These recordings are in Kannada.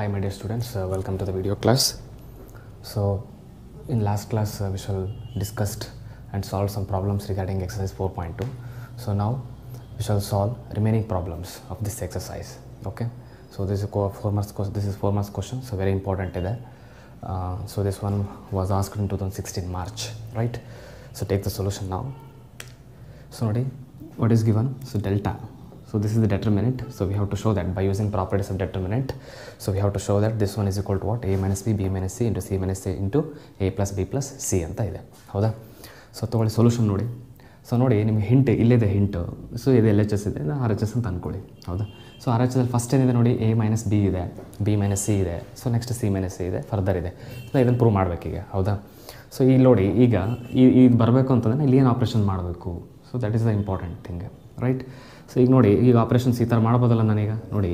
hi my dear students uh, welcome to the video class so in last class uh, shall discussed and solve some problems regarding exercise 4.2 so now we shall solve remaining problems of this exercise okay so this is four months this is four months question so very important there uh, so this one was asked in 2016 March right so take the solution now so what is given so delta so this is the determinant. So we have to show that by using properties of determinant. So we have to show that this one is equal to what? A minus B, B minus C into C minus C into A plus B plus C ಅಂತ ಇದೆ ಹೌದಾ ಸೊ ತೊಗೊಳ್ಳಿ ಸೊಲ್ಯೂಷನ್ ನೋಡಿ ಸೊ ನೋಡಿ ನಿಮ್ಗೆ ಹಿಂಟ್ ಇಲ್ಲಿದೆ ಹಿಂಟು ಸೊ ಇದು ಎಲ್ ಎಚ್ ಎಸ್ ಇದೆ ಆರ್ ಎಚ್ ಎಸ್ ಅಂತ ಅಂದ್ಕೊಳ್ಳಿ ಹೌದಾ so R H S first ಏನಿದೆ ನೋಡಿ ಎ ಮೈನಸ್ ಬಿ ಇದೆ ಬಿ ಮೈನಸ್ ಸಿ ಇದೆ so next C minus C ಇದೆ ಫರ್ದರ್ ಇದೆ ಸೊ ಇದನ್ನು ಪ್ರೂವ್ ಮಾಡಬೇಕೀಗ ಹೌದಾ ಸೊ ಇಲ್ಲಿ ನೋಡಿ ಈಗ ಈ ಇದು ಬರಬೇಕು ಅಂತಂದರೆ ಇಲ್ಲಿ ಏನು ಆಪ್ರೇಷನ್ ಮಾಡಬೇಕು so that is the important thing right so ಈಗ ನೋಡಿ ಈಗ ಆಪ್ರೇಷನ್ಸ್ ಈ ಥರ ಮಾಡ್ಬೋದಲ್ಲ ನಾನೀಗ ನೋಡಿ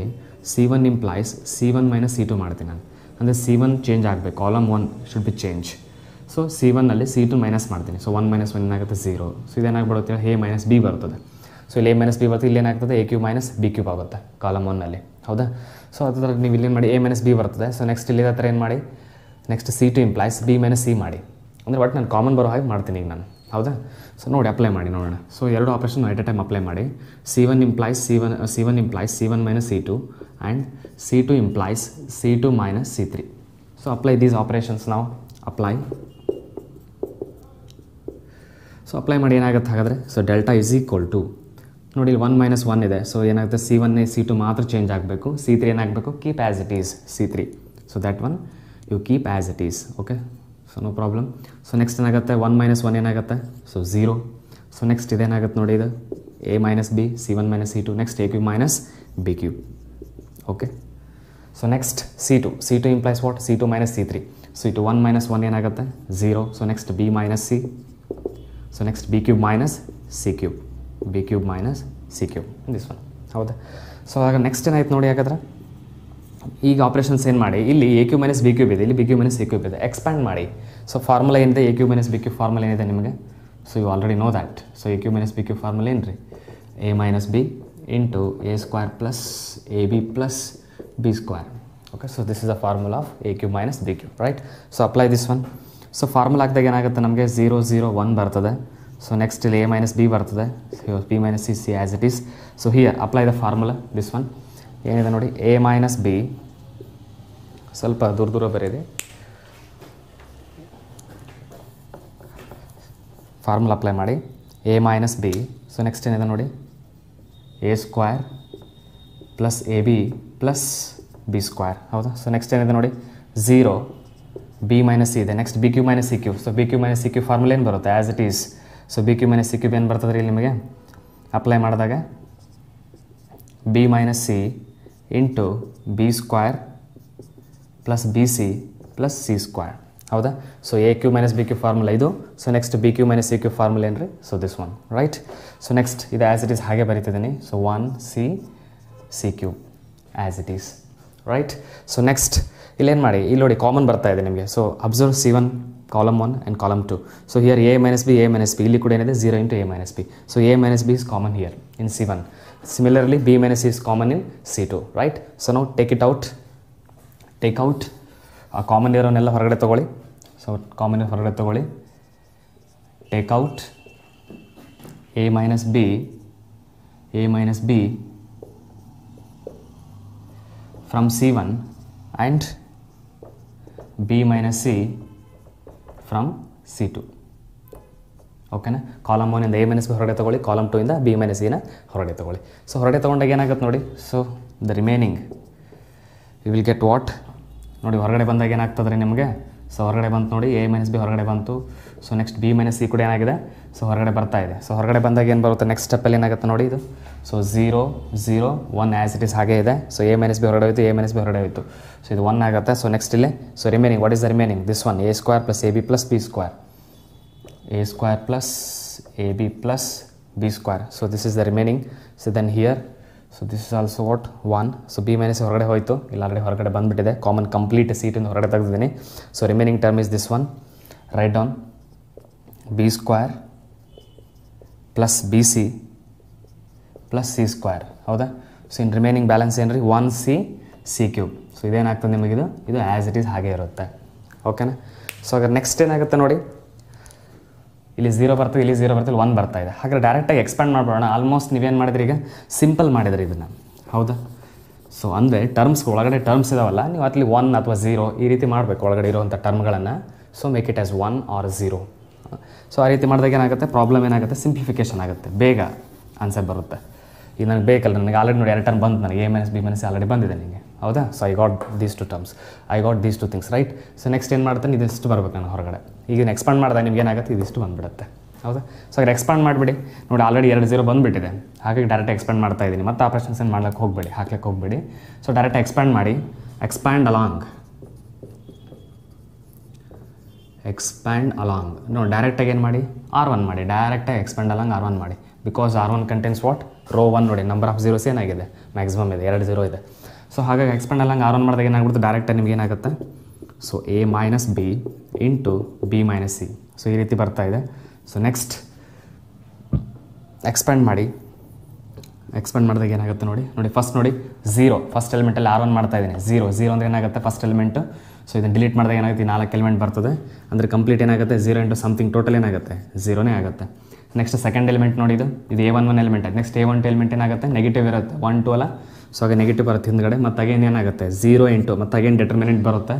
C one implies C one minus C two ಮಾಡ್ತೀನಿ ನಾನು ಅಂದರೆ ಸಿ ಒನ್ ಚೇಂಜ್ ಆಗಬೇಕು column one should be change so C ಒನ್ನಲ್ಲಿ ಸಿ ಟು ಮೈನಸ್ ಮಾಡ್ತೀನಿ ಸೊ ಒನ್ ಮೈನಸ್ ಒನ್ ಏನಾಗುತ್ತೆ ಝೀರೋ ಸೊ ಇದೇನಾಗ್ಬಿಡುತ್ತೆ ಎ ಮೈನಸ್ ಬಿ ಬರ್ತದೆ ಸೊ ಇಲ್ಲಿ ಎ ಮೈನಸ್ ಬಿ ಬರ್ತದೆ ಇಲ್ಲೇನಾಗ್ತದೆ A cube minus B cube ಆಗುತ್ತೆ ಕಾಲಮ್ ಒನ್ನಲ್ಲಿ ಹೌದಾ ಸೊ ಅದರ ನೀವು ಇಲ್ಲೇನು ಮಾಡಿ ಎ ಮೈನಸ್ ಬಿ ಬರ್ತದೆ ಸೊ ನೆಕ್ಸ್ಟ್ ಇಲ್ಲಿ ಹತ್ರ ಏನು ಮಾಡಿ next C two implies B minus C ಮಾಡಿ ಅಂದರೆ ಒಟ್ಟು ನಾನು ಕಾಮನ್ ಬರೋ ಹಾಗೆ ಮಾಡ್ತೀನಿ ಈಗ ನಾನು ಹೌದಾ ಸೊ ನೋಡಿ ಅಪ್ಲೈ ಮಾಡಿ ನೋಡೋಣ ಸೊ ಎರಡು operation at a time apply ಮಾಡಿ C one implies C one C one implies C one minus C two and C two implies C two minus C three so apply these operations ನಾವು ಅಪ್ಲೈ ಸೊ ಅಪ್ಲೈ ಮಾಡಿ ಏನಾಗುತ್ತೆ ಹಾಗಾದರೆ so delta is equal to ನೋಡಿ ಇಲ್ಲಿ ಒನ್ ಮೈನಸ್ ಒನ್ ಇದೆ ಸೊ ಏನಾಗುತ್ತೆ ಸಿ ಒನ್ ಸಿ ಟು ಮಾತ್ರ ಚೇಂಜ್ ಆಗಬೇಕು ಸಿ ತ್ರೀ ಏನಾಗಬೇಕು keep as it is C three so that one you keep as it is okay so no problem so next ಏನಾಗುತ್ತೆ ಒನ್ ಮೈನಸ್ ಒನ್ ಏನಾಗುತ್ತೆ ಸೊ ಝೀರೋ ಸೊ ನೆಕ್ಸ್ಟ್ ಇದೇನಾಗುತ್ತೆ ನೋಡಿ ಇದು A minus B C one minus C two next A cube minus B cube okay so next C two C two implies what C two minus C three so it one minus one ಏನಾಗುತ್ತೆ zero so next B minus C so next B cube minus C cube B cube minus C cube this one ಹೌದಾ ಸೊ ಆಗ ನೆಕ್ಸ್ಟ್ ಏನಾಯ್ತು ನೋಡಿ ಹಾಗಾದ್ರೆ ಈಗ ಆಪ್ರೇಷನ್ಸ್ ಏನು ಮಾಡಿ ಇಲ್ಲಿ A cube minus B cube ಇದೆ ಇಲ್ಲಿ B cube minus C cube ಇದೆ ಎಕ್ಸ್ಪ್ಯಾಂಡ್ ಮಾಡಿ ಸೊ ಫಾರ್ಮುಲಾ ಏನಿದೆ A cube minus B cube formula ಏನಿದೆ ನಿಮಗೆ so you already know that so A cube minus B cube formula ಏನು ರೀ A minus B into A square plus A B plus B square okay so this is a formula of A cube minus B cube right so apply this one so formula ಹಾಕಿದಾಗ ಏನಾಗುತ್ತೆ ನಮಗೆ ಝೀರೋ ಝೀರೋ ಒನ್ ಬರ್ತದೆ ಸೊ ನೆಕ್ಸ್ಟ್ ಇಲ್ಲಿ ಎ ಮೈನಸ್ ಬಿ ಬರ್ತದೆ so B minus C C as it is so here apply the formula this one ಏನಿದೆ ನೋಡಿ ಎ ಮೈನಸ್ ಬಿ ಸ್ವಲ್ಪ ದೂರ ದೂರ ಬರೀರಿ ಫಾರ್ಮುಲಾ ಅಪ್ಲೈ ಮಾಡಿ A minus B so next ಏನಿದೆ ನೋಡಿ A square plus A B plus B square ಹೌದಾ ಸೊ ನೆಕ್ಸ್ಟ್ ಏನಿದೆ ನೋಡಿ ಝೀರೋ ಬಿ ಮೈನಸ್ ಸಿ ಇದೆ next B cube minus C cube so B cube minus C cube formula ಏನು ಬರುತ್ತೆ as it is so B cube minus C cube ಏನು ಬರ್ತದೆ ರೀ ನಿಮಗೆ ಅಪ್ಲೈ ಮಾಡಿದಾಗ B minus C into B square plus B C plus C square ಹೌದಾ so A cube minus B cube formula ಇದು so next B cube minus C cube formula ಏನು ರೀ so this one right so next ಇದು ಆ್ಯಸ್ ಇಟ್ ಈಸ್ ಹಾಗೆ ಬರೀತಿದ್ದೀನಿ so one C C cube as it is right so next ಇಲ್ಲೇನು ಮಾಡಿ ಇಲ್ಲಿ ನೋಡಿ ಕಾಮನ್ ಬರ್ತಾ ಇದೆ ನಿಮಗೆ so observe C one column one and column two so here A minus B A minus B ಇಲ್ಲಿ ಕೂಡ ಏನಿದೆ zero into A minus B so A minus B is common here in C one similarly B minus is common in C two right so ನಾವು take it out take out ಆ ಕಾಮನ್ ಏರೋನೆಲ್ಲ ಹೊರಗಡೆ ತೊಗೊಳ್ಳಿ ಸೊ ಕಾಮನ್ ಏರ್ ಹೊರಗಡೆ ತೊಗೊಳ್ಳಿ take out A minus B A minus B from C one and B minus C from C two ಓಕೆನಾ ಕಾಲಮ್ ಒನ್ನಿಂದ ಎ ಮೈನಸ್ ಬಿ ಹೊರಗಡೆ ತೊಗೊಳ್ಳಿ ಕಾಲಮ್ ಟು ಇಂದ ಬಿ ಮೈನಸ್ ಇನ ಹೊರಗಡೆ ತೊಗೊಳ್ಳಿ ಸೊ ಹೊರಗಡೆ ತೊಗೊಂಡಾಗ ಏನಾಗುತ್ತೆ ನೋಡಿ so the remaining you will get what ನೋಡಿ ಹೊರಗಡೆ ಬಂದಾಗ ಏನಾಗ್ತದೆ ರೀ ನಿಮಗೆ ಸೊ ಹೊರಗಡೆ ಬಂತು ನೋಡಿ ಎ ಮೈನಸ್ ಬಿ ಹೊರಗಡೆ ಬಂತು so next B minus C ಕೂಡ ಏನಾಗಿದೆ ಸೊ ಹೊರಗಡೆ ಬರ್ತಾ ಇದೆ ಸೊ ಹೊರಗಡೆ ಬಂದಾಗ ಏನು ಬರುತ್ತೆ ನೆಕ್ಸ್ಟ್ ಸ್ಟೆಪ್ಪಲ್ಲಿ ಏನಾಗುತ್ತೆ ನೋಡಿ ಇದು so zero zero one as it is ಹಾಗೆ ಇದೆ ಸೊ ಎ ಮೈನಸ್ ಬಿ ಹೊರಗಡೆ ಹೋಯಿತು ಎ ಮೈನಸ್ ಬಿ ಹೊರಗಡೆ ಹೋಯಿತು ಸೊ ಇದು ಒನ್ ಆಗುತ್ತೆ ಸೊ ನೆಕ್ಸ್ಟ್ ಇಲ್ಲಿ so remaining what is the remaining this one A square plus A B plus B square A square plus A B plus B square so this is the remaining so then here so this is also what one so B minus ಹೊರಗಡೆ ಹೋಯಿತು ಇಲ್ಲ ಆಲ್ರೆಡಿ ಹೊರಗಡೆ ಬಂದುಬಿಟ್ಟಿದೆ ಕಾಮನ್ ಕಂಪ್ಲೀಟ್ ಸೀಟಿಂದ ಹೊರಗಡೆ ತೆಗೆದಿದ್ದೀನಿ so remaining term is this one write down B square plus B C plus C square ಹೌದಾ ಸೊ ಇನ್ ರಿಮೈನಿಂಗ್ ಬ್ಯಾಲೆನ್ಸ್ ಏನು ರೀ one C C cube so ಇದೇನಾಗ್ತದೆ ನಿಮಗಿದು ಇದು ಆ್ಯಸ್ ಇಟ್ ಈಸ್ ಹಾಗೆ ಇರುತ್ತೆ ಓಕೆನಾ ಸೊ ಹಾಗಾದ್ರೆ ನೆಕ್ಸ್ಟ್ ಏನಾಗುತ್ತೆ ನೋಡಿ ಇಲ್ಲಿ ಝೀರೋ ಬರ್ತದೆ ಇಲ್ಲಿ ಝೀರೋ ಬರ್ತದೆ ಒನ್ ಬರ್ತಾ ಇದೆ ಹಾಗೆ ಡೈರೆಕ್ಟಾಗಿ ಎಕ್ಸ್ಪ್ಯಾಂಡ್ ಮಾಡ್ಬೋಣ ಆಲ್ಮೋಸ್ಟ್ ನೀವೇನು ಮಾಡಿದ್ರಿ ಈಗ ಸಿಂಪಲ್ ಮಾಡಿದ್ರಿ ಇದನ್ನು ಹೌದಾ ಸೊ ಅಂದರೆ ಟರ್ಮ್ಸ್ ಒಳಗಡೆ ಟರ್ಮ್ಸ್ ಇದಾವಲ್ಲ ನೀವು ಅಲ್ಲಿ ಒನ್ ಅಥವಾ ಝೀರೋ ಈ ರೀತಿ ಮಾಡಬೇಕು ಒಳಗಡೆ ಇರುವಂಥ ಟರ್ಮ್ಗಳನ್ನು so make it as one or zero so ಆ ರೀತಿ ಮಾಡಿದಾಗ ಏನಾಗುತ್ತೆ ಪ್ರಾಬ್ಲಮ್ ಏನಾಗುತ್ತೆ ಸಿಂಪ್ಲಿಫಿಕೇಷನ್ ಆಗುತ್ತೆ ಬೇಗ ಆನ್ಸರ್ ಬರುತ್ತೆ ಈಗ ನನಗೆ ಬೇಕಲ್ಲ ನನಗೆ ಆಲ್ರೆಡಿ ನೋಡಿ ಎರಡು ಟರ್ಮ್ ಬಂದು ನನಗೆ A minus B minus already ಬಂದಿದೆ ನನಗೆ ಹೌದಾ so I got these two terms I got these two things right so next ಏನು ಮಾಡ್ತಾನೆ ಇದಿಷ್ಟು ಬರ್ಬೇಕು ನಾನು ಹೊರಗಡೆ ಈಗ ಇದನ್ನು ಎಕ್ಸ್ಪಾಂಡ್ ಮಾಡಿದೆ ನಿಮ್ಗೆ ಏನಾಗುತ್ತೆ ಇದಿಷ್ಟು ಬಂದುಬಿಡುತ್ತೆ ಹೌದಾ ಸೊ ಅದ್ರ ಎಕ್ಸ್ಪಾಂಡ್ ಮಾಡಿಬಿಡಿ ನೋಡಿ ಆಲ್ರೆಡಿ ಎರಡು ಜೀರೋ ಬಂದುಬಿಟ್ಟಿದೆ ಹಾಗಾಗಿ ಡೈರೆಕ್ಟ್ ಎಕ್ಸ್ಪಾಂಡ್ ಮಾಡ್ತಾ ಇದ್ದೀನಿ ಮತ್ತೆ ಆಪ್ರೇಷನ್ಸ್ ಏನು ಮಾಡ್ಲಿಕ್ಕೆ ಹೋಗಬೇಡಿ ಹಾಕ್ಲಿಕ್ಕೆ ಹೋಗಬೇಡಿ ಸೊ ಡೈರೆಕ್ಟ್ ಎಕ್ಸ್ಪಾಂಡ್ ಮಾಡಿ ಎಕ್ಸ್ಪ್ಯಾಂಡ್ ಅಲಾಂಗ್ ಎಕ್ಸ್ಪ್ಯಾಂಡ್ ಅಲಾಂಗ್ ನೋಡಿ ಡೈರೆಕ್ಟಾಗಿ ಏನು ಮಾಡಿ ಆರ್ ಒನ್ ಮಾಡಿ ಡೈರೆಕ್ಟಾಗಿ ಎಕ್ಸ್ಪ್ಯಾಂಡ್ ಅಲಾಂಗ್ ಆರ್ ಒನ್ ಮಾಡಿ because R one contains what row one ನೋಡಿ ನಂಬರ್ ಆಫ್ ಜೀರೋಸ್ ಏನಾಗಿದೆ ಮ್ಯಾಕ್ಸಿಮಮ್ ಇದೆ ಎರಡು ಜೀರೋ ಇದೆ ಸೊ ಹಾಗಾಗಿ ಎಕ್ಸ್ಪೆಂಡ್ ಅಲ್ಲಂಗೆ ಆರ್ ಒನ್ ಮಾಡಿದಾಗ ಏನಾಗ್ಬಿಡುತ್ತೆ ಡೈರೆಕ್ಟ್ ನಿಮ್ಗೆ ಏನಾಗುತ್ತೆ so A minus B into B minus C so ಈ ರೀತಿ ಬರ್ತಾ ಇದೆ ಸೊ ನೆಕ್ಸ್ಟ್ ಎಕ್ಸ್ಪ್ಯಾಂಡ್ ಮಾಡಿ ಎಕ್ಸ್ಪೆಂಡ್ ಮಾಡಿದಾಗ ಏನಾಗುತ್ತೆ ನೋಡಿ ನೋಡಿ ಫಸ್ಟ್ ನೋಡಿ ಝೀರೋ ಫಸ್ಟ್ ಎಲಿಮೆಂಟಲ್ಲಿ ಆರ್ ಒನ್ ಮಾಡ್ತಾ ಇದ್ದೀನಿ ಝೀರೋ ಝೀರೋ ಅಂದರೆ ಏನಾಗುತ್ತೆ ಫಸ್ಟ್ ಎಲಿಮೆಂಟು ಸೊ ಇದನ್ನು ಡಿಲೀಟ್ ಮಾಡಿದಾಗ ಏನಾಗುತ್ತೆ ಈ ನಾಲ್ಕು ಎಲಿಮೆಂಟ್ ಬರ್ತದೆ ಅಂದರೆ ಕಂಪ್ಲೀಟ್ ಏನಾಗುತ್ತೆ ಝೀರೋ ಇಂಟು ಸಮಥಿಂಗ್ ಟೋಟಲ್ ಏನಾಗುತ್ತೆ ಝೀರೋನೇ ಆಗುತ್ತೆ ನೆಕ್ಸ್ಟ್ ಸೆಕೆಂಡ್ ಎಲಿಮೆಂಟ್ ನೋಡಿದು ಇದು A one one element next A one two element ಏನಾಗುತ್ತೆ ನೆಗೆಟಿವ್ ಇರುತ್ತೆ ಒನ್ ಟು ಅಲ್ಲ ಸೊ ಹಾಗೆ ನೆಗೆಟಿವ್ ಬರುತ್ತೆ ಹಿಂದ್ಗಡೆ ಮತ್ತು ಅಗೇನ್ uh, uh, ಏನಾಗುತ್ತೆ ಝೀರೋ ಇಂಟು ಮತ್ತು ಅಗೇನ್ ಡೆಟರ್ಮಿನೆಂಟ್ ಬರುತ್ತೆ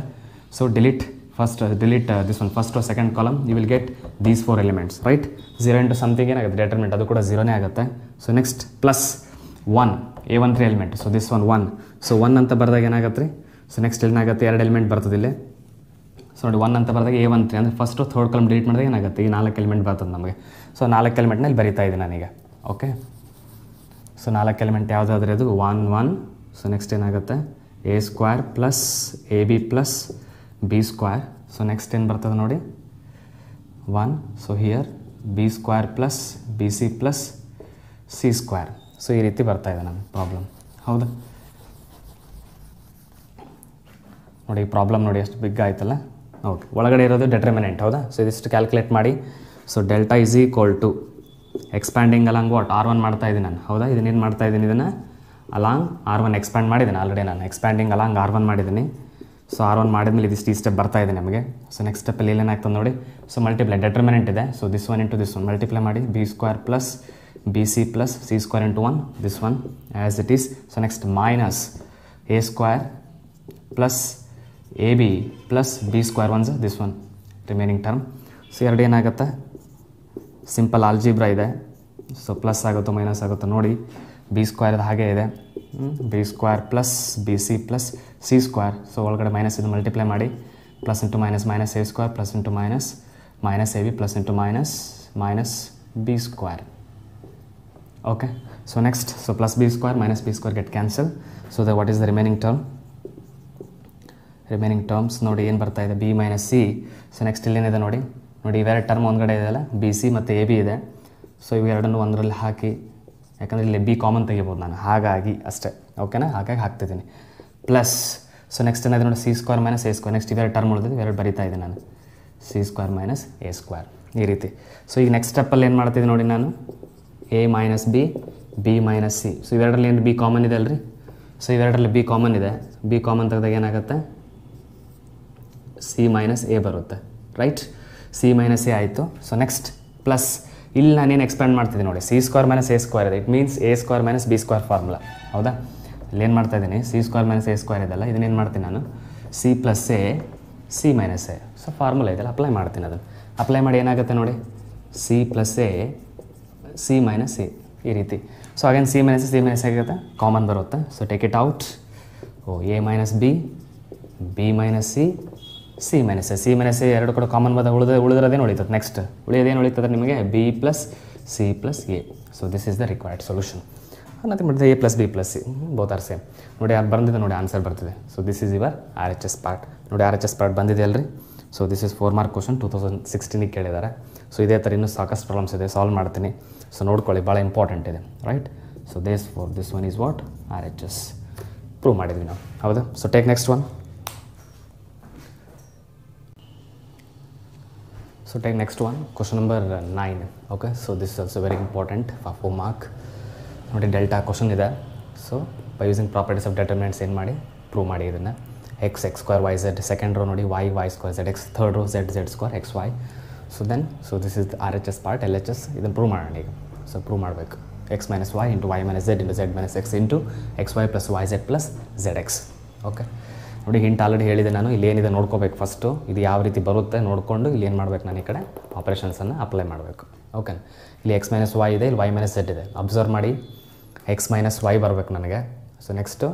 so delete first delete this one first second column you will get these four elements right zero into something ಏನಾಗುತ್ತೆ ಡೆಟರ್ಮೆಂಟ್ ಅದು ಕೂಡ ಝೀರೋನೇ ಆಗುತ್ತೆ so next plus one A one three element so this one one so one ಅಂತ ಬರೆದಾಗ ಏನಾಗುತ್ತೆ ರೀ ಸೊ ನೆಕ್ಸ್ಟ್ ಏನಾಗುತ್ತೆ ಎರಡು ಎಲಿಮೆಂಟ್ ಬರ್ತದೆ ಇಲ್ಲಿ ಸೊ ನೋಡಿ ಒನ್ ಅಂತ ಬರೆದಾಗ ಎ ಒನ್ ತ್ರೀ ಅಂದರೆ ಫಸ್ಟು ಥರ್ಡ್ ಕಾಲಮ್ ಡಿಲೀಟ್ ಮಾಡಿದಾಗ ಏನಾಗುತ್ತೆ ಈ ನಾಲ್ಕು ಎಲಿಮೆಂಟ್ ಬರ್ತದೆ ನಮಗೆ ಸೊ ನಾಲ್ಕು ಎಲಿಮೆಂಟ್ನಲ್ಲಿ ಬರಿತಾ ಇದ್ದೀನಿ ನಾನೀಗ ಓಕೆ ಸೊ ನಾಲ್ಕು ಎಲಿಮೆಂಟ್ ಯಾವುದಾದ್ರೆ ಅದು ಒನ್ ಒನ್ ಸೊ ನೆಕ್ಸ್ಟ್ ಏನಾಗುತ್ತೆ A square plus A B plus B square so next ಏನು ಬರ್ತದೆ ನೋಡಿ one so here B square plus B C plus C square so ಈ ರೀತಿ ಬರ್ತಾ ಇದೆ ನಮ್ಮ ಪ್ರಾಬ್ಲಮ್ ಹೌದಾ ನೋಡಿ ಈ ಪ್ರಾಬ್ಲಮ್ ನೋಡಿ ಎಷ್ಟು ಬಿಗ್ ಆಯ್ತಲ್ಲ ಓಕೆ ಒಳಗಡೆ ಇರೋದು ಡೆಟರ್ಮಿನೆಂಟ್ ಹೌದಾ ಸೊ ಇದಿಷ್ಟು ಕ್ಯಾಲ್ಕುಲೇಟ್ ಮಾಡಿ so delta is equal to expanding along what R one ಮಾಡ್ತಾ ಇದ್ದೀನಿ ನಾನು ಹೌದಾ ಏನು ಮಾಡ್ತಾ ಇದ್ದೀನಿ ಇದನ್ನು ಅಲಾಂಗ್ ಆರ್ ಒನ್ ಎಕ್ಸ್ಪ್ಯಾಂಡ್ ಮಾಡಿದ್ದೀನಿ ಆಲ್ರೆಡಿ ನಾನು ಎಕ್ಸ್ಪ್ಯಾಂಡಿಂಗ್ ಅಲಾಂಗ್ ಆರ್ ಒನ್ ಮಾಡಿದ್ದೀನಿ ಸೊ ಆರ್ ಒನ್ ಮಾಡಿದ್ಮೇಲೆ ಇದಿಷ್ಟು ಈ ಸ್ಟೆಪ್ ಬರ್ತಾ ಇದೆ ನಮಗೆ ಸೊ ನೆಕ್ಸ್ಟ್ ಸ್ಟೆಪ್ಪಲ್ಲಿ ಏನಾಗ್ತದೆ ನೋಡಿ ಸೊ ಮಲ್ಟಿಪ್ಲೈ ಡೆಟರ್ಮಿನೆಂಟ್ ಇದೆ so this one into this one multiply ಮಾಡಿ B square plus B C plus C square into one this one as it is so next minus A square plus A B plus B square ones this one remaining term so ಎರಡು ಏನಾಗುತ್ತೆ ಸಿಂಪಲ್ ಆಲ್ಜಿಬ್ರಾ ಇದೆ ಸೊ ಪ್ಲಸ್ ಆಗುತ್ತೋ ಮೈನಸ್ ಆಗುತ್ತೋ ನೋಡಿ ಬಿ ಸ್ಕ್ವೇರ್ದು ಹಾಗೆ ಇದೆ B square plus B C plus C square so ಒಳಗಡೆ ಮೈನಸ್ ಇದು ಮಲ್ಟಿಪ್ಲೈ ಮಾಡಿ plus into minus minus A square plus into minus minus A B plus into minus minus B square okay so next so plus B square minus B square get cancel so the what is the remaining term remaining terms ನೋಡಿ ಏನು ಬರ್ತಾ ಇದೆ B minus C so next ಇಲ್ಲೇನಿದೆ ನೋಡಿ ನೋಡಿ ಇವೆರಡು ಟರ್ಮ್ ಇದೆ ಅಲ್ಲ ಬಿ ಸಿ ಮತ್ತು ಎ ಬಿ ಇದೆ ಸೊ ಇವೆರಡನ್ನು ಒಂದರಲ್ಲಿ ಹಾಕಿ ಯಾಕಂದರೆ ಇಲ್ಲಿ ಬಿ ಕಾಮನ್ ತೆಗಿಬೋದು ನಾನು ಹಾಗಾಗಿ ಅಷ್ಟೇ ಓಕೆನಾ ಹಾಗಾಗಿ ಹಾಕ್ತಿದ್ದೀನಿ ಪ್ಲಸ್ ಸೊ ನೆಕ್ಸ್ಟ್ ಏನಾದರೆ ನೋಡಿ C square minus A square next ಇವೆರಡು ಟರ್ಮ್ ಉಳಿದಿದೆ ಇವೆರಡು ಬರಿತಾ ಇದ್ದೆ ನಾನು C square minus A square ಈ ರೀತಿ ಸೊ ಈಗ ನೆಕ್ಸ್ಟ್ ಸ್ಟೆಪ್ಪಲ್ಲಿ ಏನು ಮಾಡ್ತಿದ್ದೆ ನೋಡಿ ನಾನು A minus B B minus C so ಇವೆರಡರಲ್ಲಿ ಏನು ಬಿ ಕಾಮನ್ ಇದೆ ಅಲ್ರಿ ಸೊ ಇವೆರಡರಲ್ಲಿ ಬಿ ಕಾಮನ್ ಇದೆ ಬಿ ಕಾಮನ್ ತೆಗೆದಾಗ ಏನಾಗುತ್ತೆ ಸಿ ಮೈನಸ್ ಎ ಬರುತ್ತೆ ರೈಟ್ ಸಿ ಮೈನಸ್ ಎ ಆಯಿತು ಸೊ ನೆಕ್ಸ್ಟ್ ಪ್ಲಸ್ ಇಲ್ಲಿ ನಾನೇನು ಎಕ್ಸ್ಪ್ಲೇನ್ ಮಾಡ್ತಿದ್ದೆ ನೋಡಿ C square minus A square ಇದೆ it means A square minus B square formula ಹೌದಾ ಇಲ್ಲಿ ಏನು ಮಾಡ್ತಾ ಇದ್ದೀನಿ C square minus A square ಇದೆಲ್ಲ ಇದನ್ನೇನು ಮಾಡ್ತೀನಿ ನಾನು C plus A C minus A so formula ಇದೆಲ್ಲ ಅಪ್ಲೈ ಮಾಡ್ತೀನಿ ಅದನ್ನು ಅಪ್ಲೈ ಮಾಡಿ ಏನಾಗುತ್ತೆ ನೋಡಿ C plus A C minus A ಈ ರೀತಿ ಸೊ ಹಾಗೇನು ಸಿ ಮೈನಸ್ ಸಿ ಮೈನಸ್ ಆಗುತ್ತೆ ಕಾಮನ್ ಬರುತ್ತೆ so take it out oh A minus B B minus C C minus A C minus A ಎರಡು ಕೂಡ ಕಾಮನ್ ಬಂದ ಉಳಿದ ಉಳಿದ್ರದೇನು ಉಳಿತದೆ ನೆಕ್ಸ್ಟ್ ಉಳಿಯೋದೇನು ಉಳಿತದೆ ನಿಮಗೆ B plus C plus A so this is the required solution ಮತ್ತು ಮಾಡಿದೆ A plus B plus C both same ನೋಡಿ ಅದು ಬಂದಿದೆ ನೋಡಿ ಆನ್ಸರ್ ಬರ್ತಿದೆ so this is your R H S part ನೋಡಿ ಆರ್ ಎಚ್ ಎಸ್ ಪಾರ್ಟ್ ಬಂದಿದೆ ಅಲ್ರಿ so this is four mark question two thousand ಸಿಕ್ಸ್ಟೀನಿಗೆ ಕೇಳಿದ್ದಾರೆ ಸೊ ಇದೇ ಥರ ಇನ್ನೂ ಸಾಕಷ್ಟು ಪ್ರಾಬ್ಲಮ್ಸ್ ಇದೆ ಸಾಲ್ವ್ ಮಾಡ್ತೀನಿ ಸೊ ನೋಡ್ಕೊಳ್ಳಿ ಭಾಳ ಇಂಪಾರ್ಟೆಂಟ್ ಇದೆ right so this four this one is what R H S prove ಮಾಡಿದ್ವಿ ನಾವು ಹೌದಾ so take next one so take next one question number nine okay so this is also very important for 4 mark. ನೋಡಿ ಡೆಲ್ಟಾ ಕ್ವಶನ್ ಇದೆ so by using properties of determinants ಏನು ಮಾಡಿ ಪ್ರೂವ್ ಮಾಡಿ ಇದನ್ನು X X square Y Z second row ನೋಡಿ Y Y square Z X third rho Z Z square X Y so then so this is R H S ಪಾರ್ಟ್ ಎಲ್ ಎಚ್ ಎಸ್ ಇದನ್ನು ಪ್ರೂವ್ ಮಾಡೋಣ ಈಗ ಸೊ ಪ್ರೂವ್ ಮಾಡಬೇಕು X minus Y into Y minus Z into Z minus X into X Y plus Y Z plus Z X okay ನೋಡಿ ಹಿಂಟ್ ಆಲ್ರೆಡಿ ಹೇಳಿದೆ ನಾನು ಇಲ್ಲಿ ಏನಿದೆ ನೋಡ್ಕೋಬೇಕು ಫಸ್ಟು ಇದು ಯಾವ ರೀತಿ ಬರುತ್ತೆ ನೋಡಿಕೊಂಡು ಇಲ್ಲಿ ಏನು ಮಾಡಬೇಕು ನಾನು ಈ ಕಡೆ ಆಪ್ರೇಷನ್ಸನ್ನು ಅಪ್ಲೈ ಮಾಡಬೇಕು ಓಕೆ ಇಲ್ಲಿ ಎಕ್ಸ್ ಮೈನಸ್ ವೈ ಇದೆ ಇಲ್ಲಿ ವೈ ಮೈನಸ್ ಝೆಡ್ ಇದೆ ಅಬ್ಸರ್ವ್ ಮಾಡಿ ಎಕ್ಸ್ ಮೈನಸ್ ವೈ ಬರಬೇಕು ನನಗೆ so next